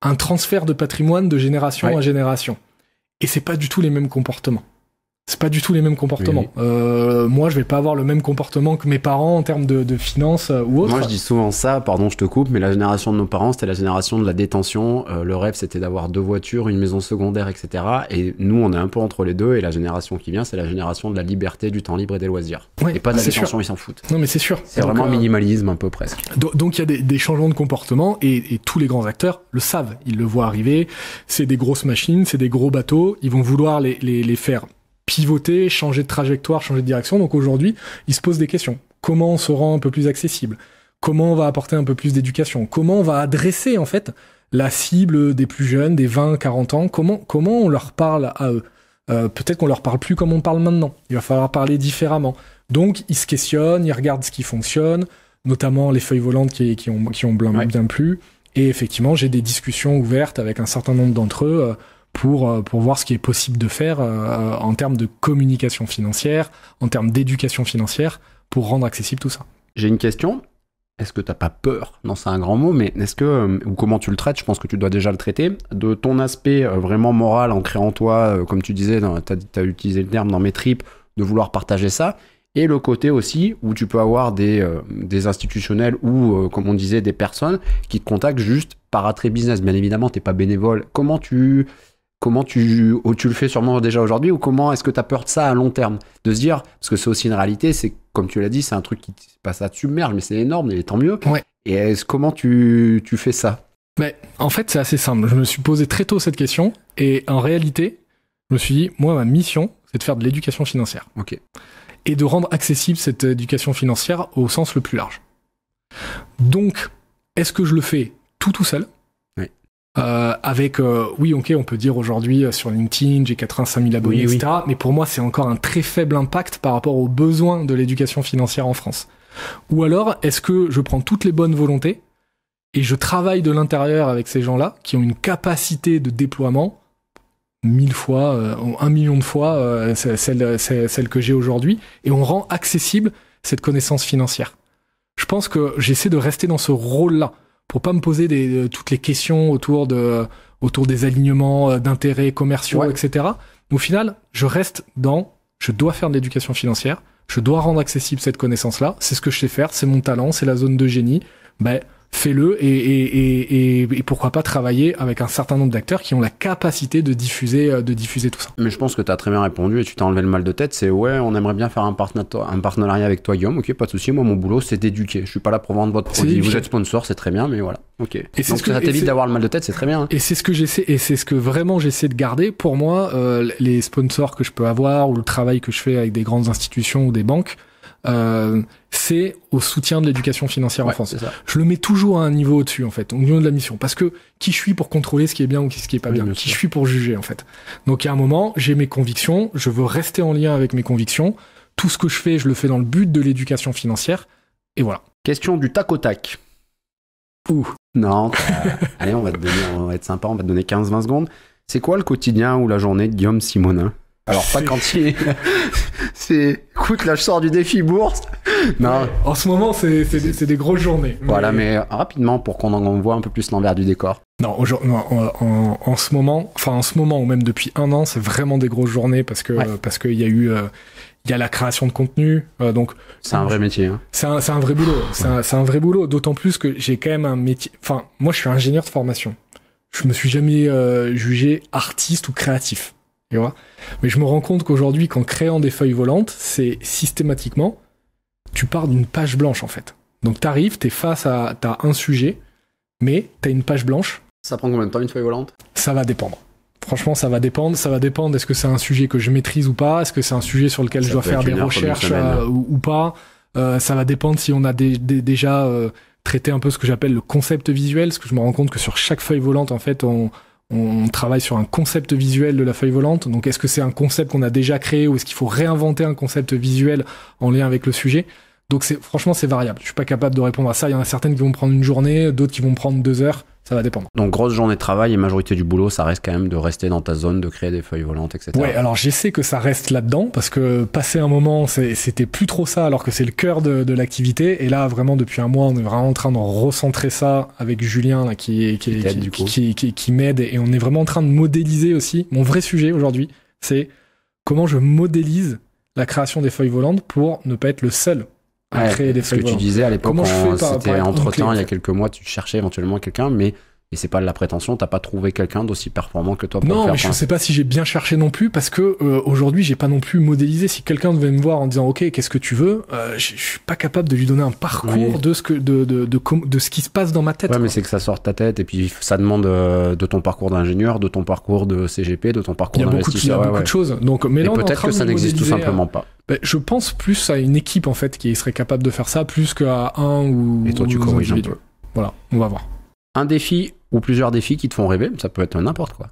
un transfert de patrimoine de génération en à génération. Et c'est pas du tout les mêmes comportements c'est pas du tout les mêmes comportements. Euh, moi, je vais pas avoir le même comportement que mes parents en termes de, de finances euh, ou autre. Moi, je dis
souvent ça, pardon, je te coupe, mais la génération de nos parents, c'était la génération de la détention. Euh, le rêve, c'était d'avoir deux voitures, une maison secondaire, etc. Et nous, on est un peu entre les deux, et la génération qui vient, c'est la génération de la liberté, du temps libre et des loisirs. et pas de la détention, ils s'en foutent. Non, mais c'est sûr. C'est vraiment euh, minimalisme un peu presque.
Donc, il y a des, des, changements de comportement, et, et tous les grands acteurs le savent, ils le voient arriver. C'est des grosses machines, c'est des gros bateaux, ils vont vouloir les, les, les faire pivoter, changer de trajectoire, changer de direction. Donc aujourd'hui, ils se posent des questions. Comment on se rend un peu plus accessible Comment on va apporter un peu plus d'éducation Comment on va adresser en fait la cible des plus jeunes, des 20, 40 ans Comment comment on leur parle à eux euh, Peut-être qu'on leur parle plus comme on parle maintenant. Il va falloir parler différemment. Donc ils se questionnent, ils regardent ce qui fonctionne, notamment les feuilles volantes qui, qui ont qui ont bien, plu. Et effectivement, j'ai des discussions ouvertes avec un certain nombre d'entre eux. Euh, euh, pour, voir ce qui est possible de faire euh, euh, en termes de communication financière, en termes d'éducation
financière, pour rendre accessible tout ça. J'ai une question. Est-ce que tu n'as pas peur Non, c'est un grand mot, mais est-ce que ou comment tu le traites Je pense que tu dois déjà le traiter de ton aspect vraiment moral en en toi, comme tu disais, tu as, utilisé le terme dans mes tripes, de vouloir partager ça, et le côté aussi où tu peux avoir des, des institutionnels ou, comme on disait, des personnes qui te contactent juste par attrait business. Bien évidemment, tu n'es pas bénévole. Comment tu Comment tu, tu le fais sûrement déjà aujourd'hui ou comment est-ce que tu as peur de ça à long terme De se dire, parce que c'est aussi une réalité, c'est comme tu l'as dit, c'est un truc qui passe à submerge, mais c'est énorme et tant mieux. Et comment tu, fais ça
mais en fait, c'est assez simple. Je me suis posé très tôt cette question et en réalité, je me suis dit, moi, ma mission, c'est de faire de l'éducation financière. Ok. Et de rendre accessible cette éducation financière au sens le plus large. Donc, est-ce que je le fais tout tout seul euh, avec, euh, oui, ok, on peut dire aujourd'hui euh, sur LinkedIn, j'ai 85 000 abonnés, etc. Mais pour moi, c'est encore un très faible impact par rapport aux besoins de l'éducation financière en France. Ou alors, est-ce que je prends toutes les bonnes volontés et je travaille de l'intérieur avec ces gens-là qui ont une capacité de déploiement mille fois, un million de fois celle que j'ai aujourd'hui, et on rend accessible cette connaissance financière. Je pense que j'essaie de rester dans ce rôle-là pour pas me poser des, euh, toutes les questions autour de euh, autour des alignements euh, d'intérêts commerciaux, etc. Au final, je reste dans je dois faire de l'éducation financière, je dois rendre accessible cette connaissance-là, c'est ce que je sais faire, c'est mon talent, c'est la zone de génie. Ben, fais-le et, pourquoi pas travailler avec un certain nombre d'acteurs qui ont la
capacité de diffuser, euh, de diffuser tout ça. Mais je pense que tu as très bien répondu et tu t'es enlevé le mal de tête. C'est ouais, on aimerait bien faire un, partenariat avec toi, Guillaume. Ok, pas de souci. Moi, mon boulot, c'est d'éduquer. Je suis pas là pour vendre votre produit. Vous êtes sponsor, c'est très bien, mais voilà. Ok. Et c'est ce que ça t'évite d'avoir le mal de tête, c'est très
bien. Hein. Et c'est ce que j'essaie et c'est ce que vraiment j'essaie de garder. Pour moi, euh, les sponsors que je peux avoir ou le travail que je fais avec des grandes institutions ou des banques c'est euh, au soutien de l'éducation financière en France. Je le mets toujours à un niveau au-dessus, en fait, au niveau de la mission. Parce que qui je suis pour contrôler ce qui est bien ou ce qui est pas bien, Qui je suis pour juger, en fait Donc, à un moment, j'ai mes convictions, je veux rester en lien avec mes convictions. Tout ce que je fais, je le fais dans le
but de l'éducation financière. Et voilà. Question du tac au tac. Ouh. Non, [LAUGHS] allez, on va, on va être sympa, on va te donner 15-20 secondes. C'est quoi le quotidien ou la journée de Guillaume Simonin alors pas quand [LAUGHS] c'est écoute, là je sors du défi
bourse. Non. en ce moment, c'est des, des grosses journées. Voilà, mais
euh, rapidement pour qu'on en voit un peu plus l'envers du décor.
Non, aujourd'hui, euh, en, en, ce moment, enfin en ce moment ou même depuis un an, c'est vraiment des grosses journées parce que parce qu'il y a eu. Euh, il y a la création de contenu. donc
c'est un vrai métier. Hein.
C'est un, vrai boulot. C'est un, un, vrai boulot. D'autant plus que j'ai quand même un métier. Enfin, moi, je suis ingénieur de formation. Je me suis jamais jugé artiste ou créatif. Mais je me rends compte qu'aujourd'hui, qu'en créant des feuilles volantes, c'est systématiquement, tu pars d'une page blanche en fait. Donc t'arrives, t'es face à, t'as un sujet, mais t'as une page blanche. Ça prend combien de temps une feuille volante Ça va dépendre. Franchement, ça va dépendre. Ça va dépendre. Est-ce que c'est un sujet que je maîtrise ou pas Est-ce que c'est un sujet sur lequel je dois faire des recherches euh, ou, pas euh, Ça va dépendre si on a déjà euh, traité un peu ce que j'appelle le concept visuel, parce que je me rends compte que sur chaque feuille volante, en fait, on, on travaille sur un concept visuel de la feuille volante. Donc est-ce que c'est un concept qu'on a déjà créé ou est-ce qu'il faut réinventer un concept visuel en lien avec le sujet Donc c'est franchement c'est variable. Je suis pas capable de répondre à ça. Il y en a certaines qui vont prendre une journée, d'autres qui vont prendre deux heures. Ça va dépendre.
Donc grosse journée de travail et majorité du boulot, ça reste quand même de rester dans ta zone, de créer des feuilles volantes, etc. Ouais, alors
j'essaie que ça reste là-dedans parce que passer un moment, c'était plus trop ça alors que c'est le cœur de, l'activité. Et là, vraiment depuis un mois, on est vraiment en train de recentrer ça avec Julien qui, qui m'aide et on est vraiment en train de modéliser aussi. Mon vrai sujet aujourd'hui, c'est comment je modélise la création des feuilles volantes pour ne pas être le
seul ce que tu disais à l'époque, c'était entre temps, il y a quelques mois, tu cherchais éventuellement quelqu'un, mais et c'est pas de la prétention, t'as pas trouvé quelqu'un d'aussi performant que toi pour Non, faire, mais je sais
pas si j'ai bien cherché non plus parce que euh, aujourd'hui, j'ai pas non plus modélisé si quelqu'un devait me voir en disant OK, qu'est-ce que tu veux euh, Je suis pas capable de lui donner un parcours
de ce que de de, de, de, ce qui se passe dans ma tête. Ouais, mais c'est que ça sort de ta tête et puis ça demande euh, de ton parcours d'ingénieur, de ton parcours de CGP, de ton parcours d'investisseur. Il y a beaucoup, de, y a beaucoup de choses. Donc mais peut-être que ça n'existe tout simplement hein. pas.
Ben, je pense plus à une équipe en fait qui serait capable de faire ça plus qu'à un ou Et toi tu corriges un peu.
Voilà, on va voir. Un défi ou plusieurs défis qui te font rêver. Ça peut être n'importe quoi.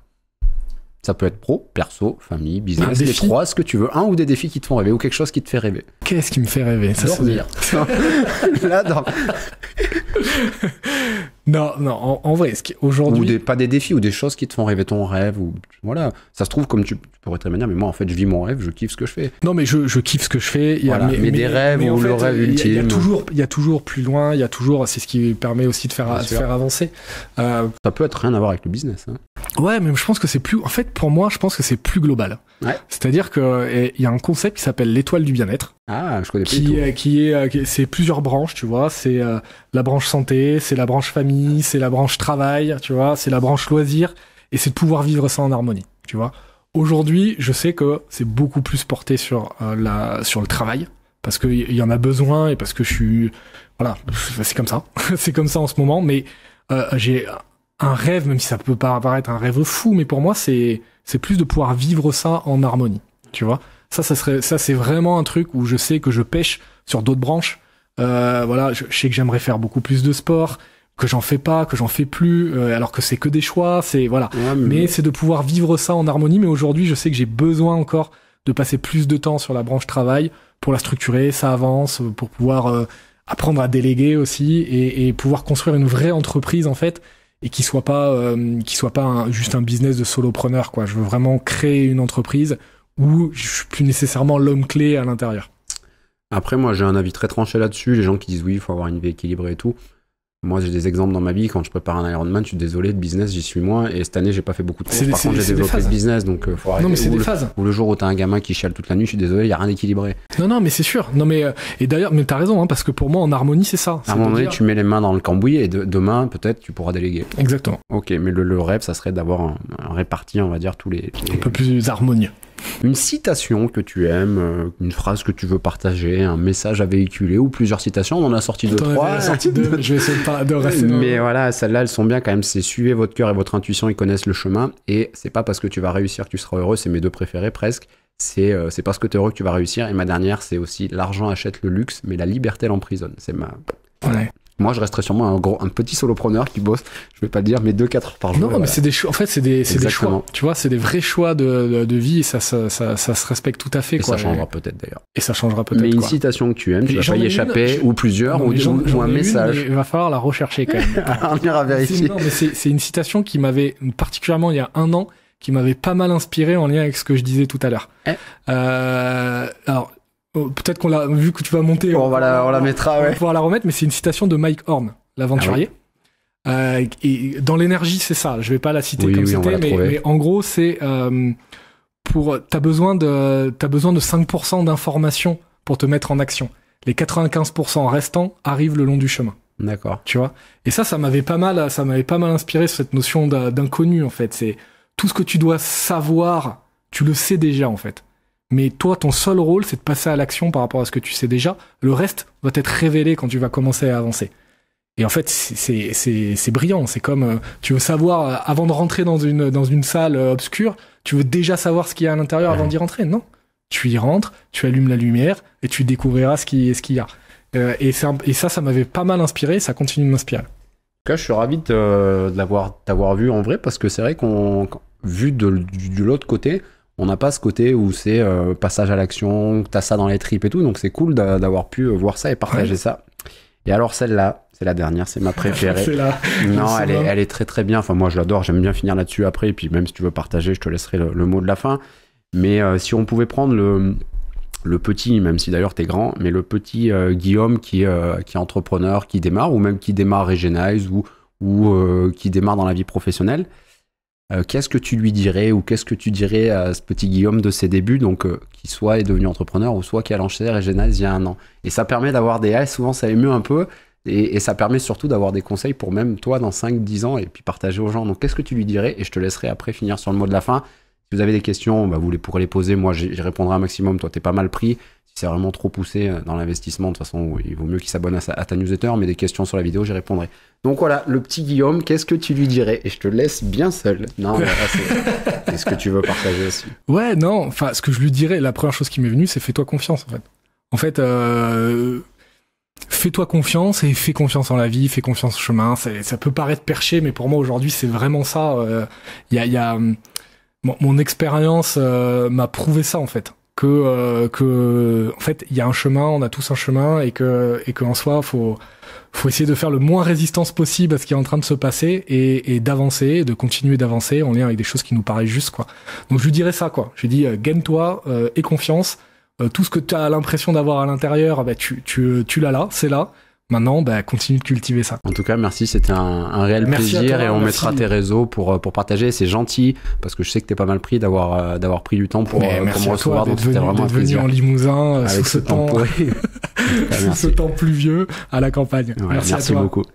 Ça peut être pro, perso, famille, business, les trois, ce que tu veux. Un ou des défis qui te font rêver ou quelque chose qui te fait rêver.
Qu'est-ce qui me fait rêver
ça Dormir. [LAUGHS] Là, dans... [LAUGHS] Non, non, en, en vrai, aujourd'hui. Ou des, pas des défis, ou des choses qui te font rêver ton rêve, ou voilà. Ça se trouve, comme tu, pourrais très bien dire, mais moi, en fait, je vis mon rêve, je kiffe ce que je fais. Non, mais je, je
kiffe ce que je fais. y a, mais, des rêves ou le rêve ultime. Il y, a toujours, il y a toujours plus loin, il y a toujours, c'est ce qui permet aussi de faire, faire avancer.
Euh, ça peut être rien à voir avec le business. Hein.
Ouais, mais je pense que c'est plus. En fait, pour moi, je pense que c'est plus global. Ouais. C'est-à-dire que il y a un concept qui s'appelle l'étoile du bien-être. Ah, je connais pas qui, du tout. Euh, qui est, c'est plusieurs branches, tu vois. C'est euh, la branche santé, c'est la branche famille, c'est la branche travail, tu vois. C'est la branche loisir, et c'est de pouvoir vivre ça en harmonie, tu vois. Aujourd'hui, je sais que c'est beaucoup plus porté sur euh, la, sur le travail, parce qu'il y en a besoin et parce que je suis, voilà, c'est comme ça, [LAUGHS] c'est comme ça en ce moment. Mais j'ai un rêve, même si ça peut pas apparaître un rêve fou, mais pour moi, c'est, c'est plus de pouvoir vivre ça en harmonie. Tu vois? Ça, ça serait, ça, c'est vraiment un truc où je sais que je pêche sur d'autres branches. Euh, voilà, je, sais que j'aimerais faire beaucoup plus de sport, que j'en fais pas, que j'en fais plus, euh, alors que c'est que des choix, c'est, voilà. mais, c'est de pouvoir vivre ça en harmonie, mais aujourd'hui, je sais que j'ai besoin encore de passer plus de temps sur la branche travail pour la structurer, ça avance, euh, pour pouvoir euh, apprendre à déléguer aussi et pouvoir construire une vraie entreprise, en fait, et qui soit pas euh, qui soit pas juste un business de solopreneur quoi. Je veux vraiment créer une entreprise où je suis plus nécessairement l'homme clé à l'intérieur.
Après moi j'ai un avis très tranché là-dessus, les gens qui disent oui, il faut avoir une vie équilibrée et tout. Moi, j'ai des exemples dans ma vie. Quand je prépare un Ironman, je suis désolé, de business, j'y suis moins. Et cette année, j'ai pas fait beaucoup de choses, Par contre, j'ai développé le business, donc il euh, faut Non, mais c'est des phases. Ou le jour où t'as un gamin qui chiale toute la nuit, je suis désolé, il y a rien d'équilibré.
Non, non, mais c'est sûr. Non, mais euh, et d'ailleurs, mais t'as raison, hein, parce que pour moi, en harmonie, c'est ça. À un moment donné, tu
mets les mains dans le cambouis et demain, peut-être, tu pourras déléguer. Exactement. Ok, mais le, rêve, ça serait d'avoir un, réparti, on va dire, tous les, les... un peu plus harmonieux une citation que tu aimes, euh, une phrase que tu veux partager, un message à véhiculer ou plusieurs citations. On en a sorti deux, trois. je
vais essayer de, pas, de [LAUGHS] rester. Mais
voilà, celles-là, elles sont bien quand même. C'est suivez votre cœur et votre intuition, ils connaissent le chemin. Et c'est pas parce que tu vas réussir que tu seras heureux. C'est mes deux préférés presque. Euh, c'est parce que tu es heureux que tu vas réussir. Et ma dernière, c'est aussi l'argent achète le luxe, mais la liberté l'emprisonne. C'est ma. Ouais. Moi, je resterai sûrement un gros, un petit solopreneur qui bosse, je vais pas dire, mais deux, quatre par jour. Non, mais c'est des
choix. En fait, c'est des, des, choix. Tu vois, c'est des vrais choix de, de, vie et ça, ça, ça, se respecte tout à fait. Et ça changera
peut-être d'ailleurs. Et ça changera peut-être. Mais une citation que tu aimes, tu vas pas y échapper, ou plusieurs, ou, gens, un message.
il va falloir la rechercher quand même. [LAUGHS] On ira vérifier. C'est une citation qui m'avait particulièrement il y a un an qui m'avait pas mal inspiré en lien avec ce que je disais tout à l'heure. Eh. Euh, alors, Oh, peut-être qu'on l'a vu que tu vas monter. on, va la, on, la mettra. va pouvoir la remettre, mais c'est une citation de Mike Horn, l'aventurier. Ah euh, et dans l'énergie, c'est ça. Je vais pas la citer comme c'était, mais, en gros, c'est euh, pour t'as besoin de t'as besoin de 5% d'informations pour te mettre en action. Les 95% restants arrivent le long du chemin. D'accord. Tu vois. Et ça, ça m'avait pas mal, ça m'avait pas mal inspiré sur cette notion d'inconnu en fait. C'est tout ce que tu dois savoir, tu le sais déjà en fait mais toi, ton seul rôle, c'est de passer à l'action par rapport à ce que tu sais déjà. Le reste doit être révélé quand tu vas commencer à avancer. Et en fait, c'est brillant. C'est comme euh, tu veux savoir euh, avant de rentrer dans une dans une salle euh, obscure, tu veux déjà savoir ce qu'il y a à l'intérieur avant d'y rentrer. Non, tu y rentres, tu allumes la lumière et tu découvriras ce qu'il ce qu'il y a. et, ça, ça m'avait pas mal inspiré. Ça continue de m'inspirer. En
tout cas, je suis ravi de, t'avoir l'avoir vu en vrai parce que c'est vrai qu'on vu de, de l'autre côté, on n'a pas ce côté où c'est euh, passage à l'action, t'as ça dans les tripes et tout, donc c'est cool d'avoir pu euh, voir ça et partager ça. Et alors celle-là, c'est la dernière, c'est ma [LAUGHS] préférée. là. Non, elle est, très très bien. Enfin, moi je l'adore, j'aime bien finir là-dessus après. Et puis même si tu veux partager, je te laisserai le, mot de la fin. Mais euh, si on pouvait prendre le, petit, même si d'ailleurs t'es grand, mais le petit Guillaume qui, qui est entrepreneur, qui démarre, ou même qui démarre Regenize, ou, ou qui démarre dans la vie professionnelle, euh, qu'est-ce que tu lui dirais ou qu'est-ce que tu dirais à ce petit Guillaume de ses débuts, donc euh, qui soit est devenu entrepreneur ou soit qui a et génèse il y a un an Et ça permet d'avoir des haies, souvent ça émue un peu, et, ça permet surtout d'avoir des conseils pour même toi dans 5-10 ans et puis partager aux gens. Donc qu'est-ce que tu lui dirais Et je te laisserai après finir sur le mot de la fin. Si vous avez des questions, bah, vous les pourrez les poser, moi j'y répondrai un maximum, toi t'es pas mal pris c'est vraiment trop poussé euh, dans l'investissement, de toute façon, il vaut mieux qu'il s'abonne à, ta newsletter, mais des questions sur la vidéo, j'y répondrai. Donc voilà, le petit Guillaume, qu'est-ce que tu lui dirais Et je te laisse bien seul. Non, [LAUGHS] c'est ce que tu veux partager aussi.
Ouais, non, enfin, ce que je lui dirais, la première chose qui m'est venue, c'est fais-toi confiance, en fait. En fait, euh, fais-toi confiance et fais confiance en la vie, fais confiance au chemin. Ça, ça peut paraître perché, mais pour moi, aujourd'hui, c'est vraiment ça. Euh, il y a... Y a hum, mon, expérience euh, m'a prouvé ça en fait que euh, que en fait il y a un chemin, on a tous un chemin et que et qu'en soi faut faut essayer de faire le moins résistance possible à ce qui est en train de se passer et, et d'avancer, de continuer d'avancer en lien avec des choses qui nous paraissent justes quoi. Donc je lui dirais ça quoi. Je lui dis euh, gagne-toi euh, et confiance. Euh, tout ce que tu as l'impression d'avoir à l'intérieur, ah bah, tu
tu, tu l'as là, c'est là. Maintenant, bah, continue de cultiver ça. En tout cas, merci, c'était un, réel plaisir et on mettra tes réseaux pour, euh, pour partager. C'est gentil parce que je sais que t'es pas mal pris d'avoir euh, d'avoir pris du temps pour, euh, pour me recevoir. donc c'était vraiment un plaisir. en Limousin sous ce temps, [LAUGHS] ce
temps pluvieux à la campagne. merci, à toi. beaucoup.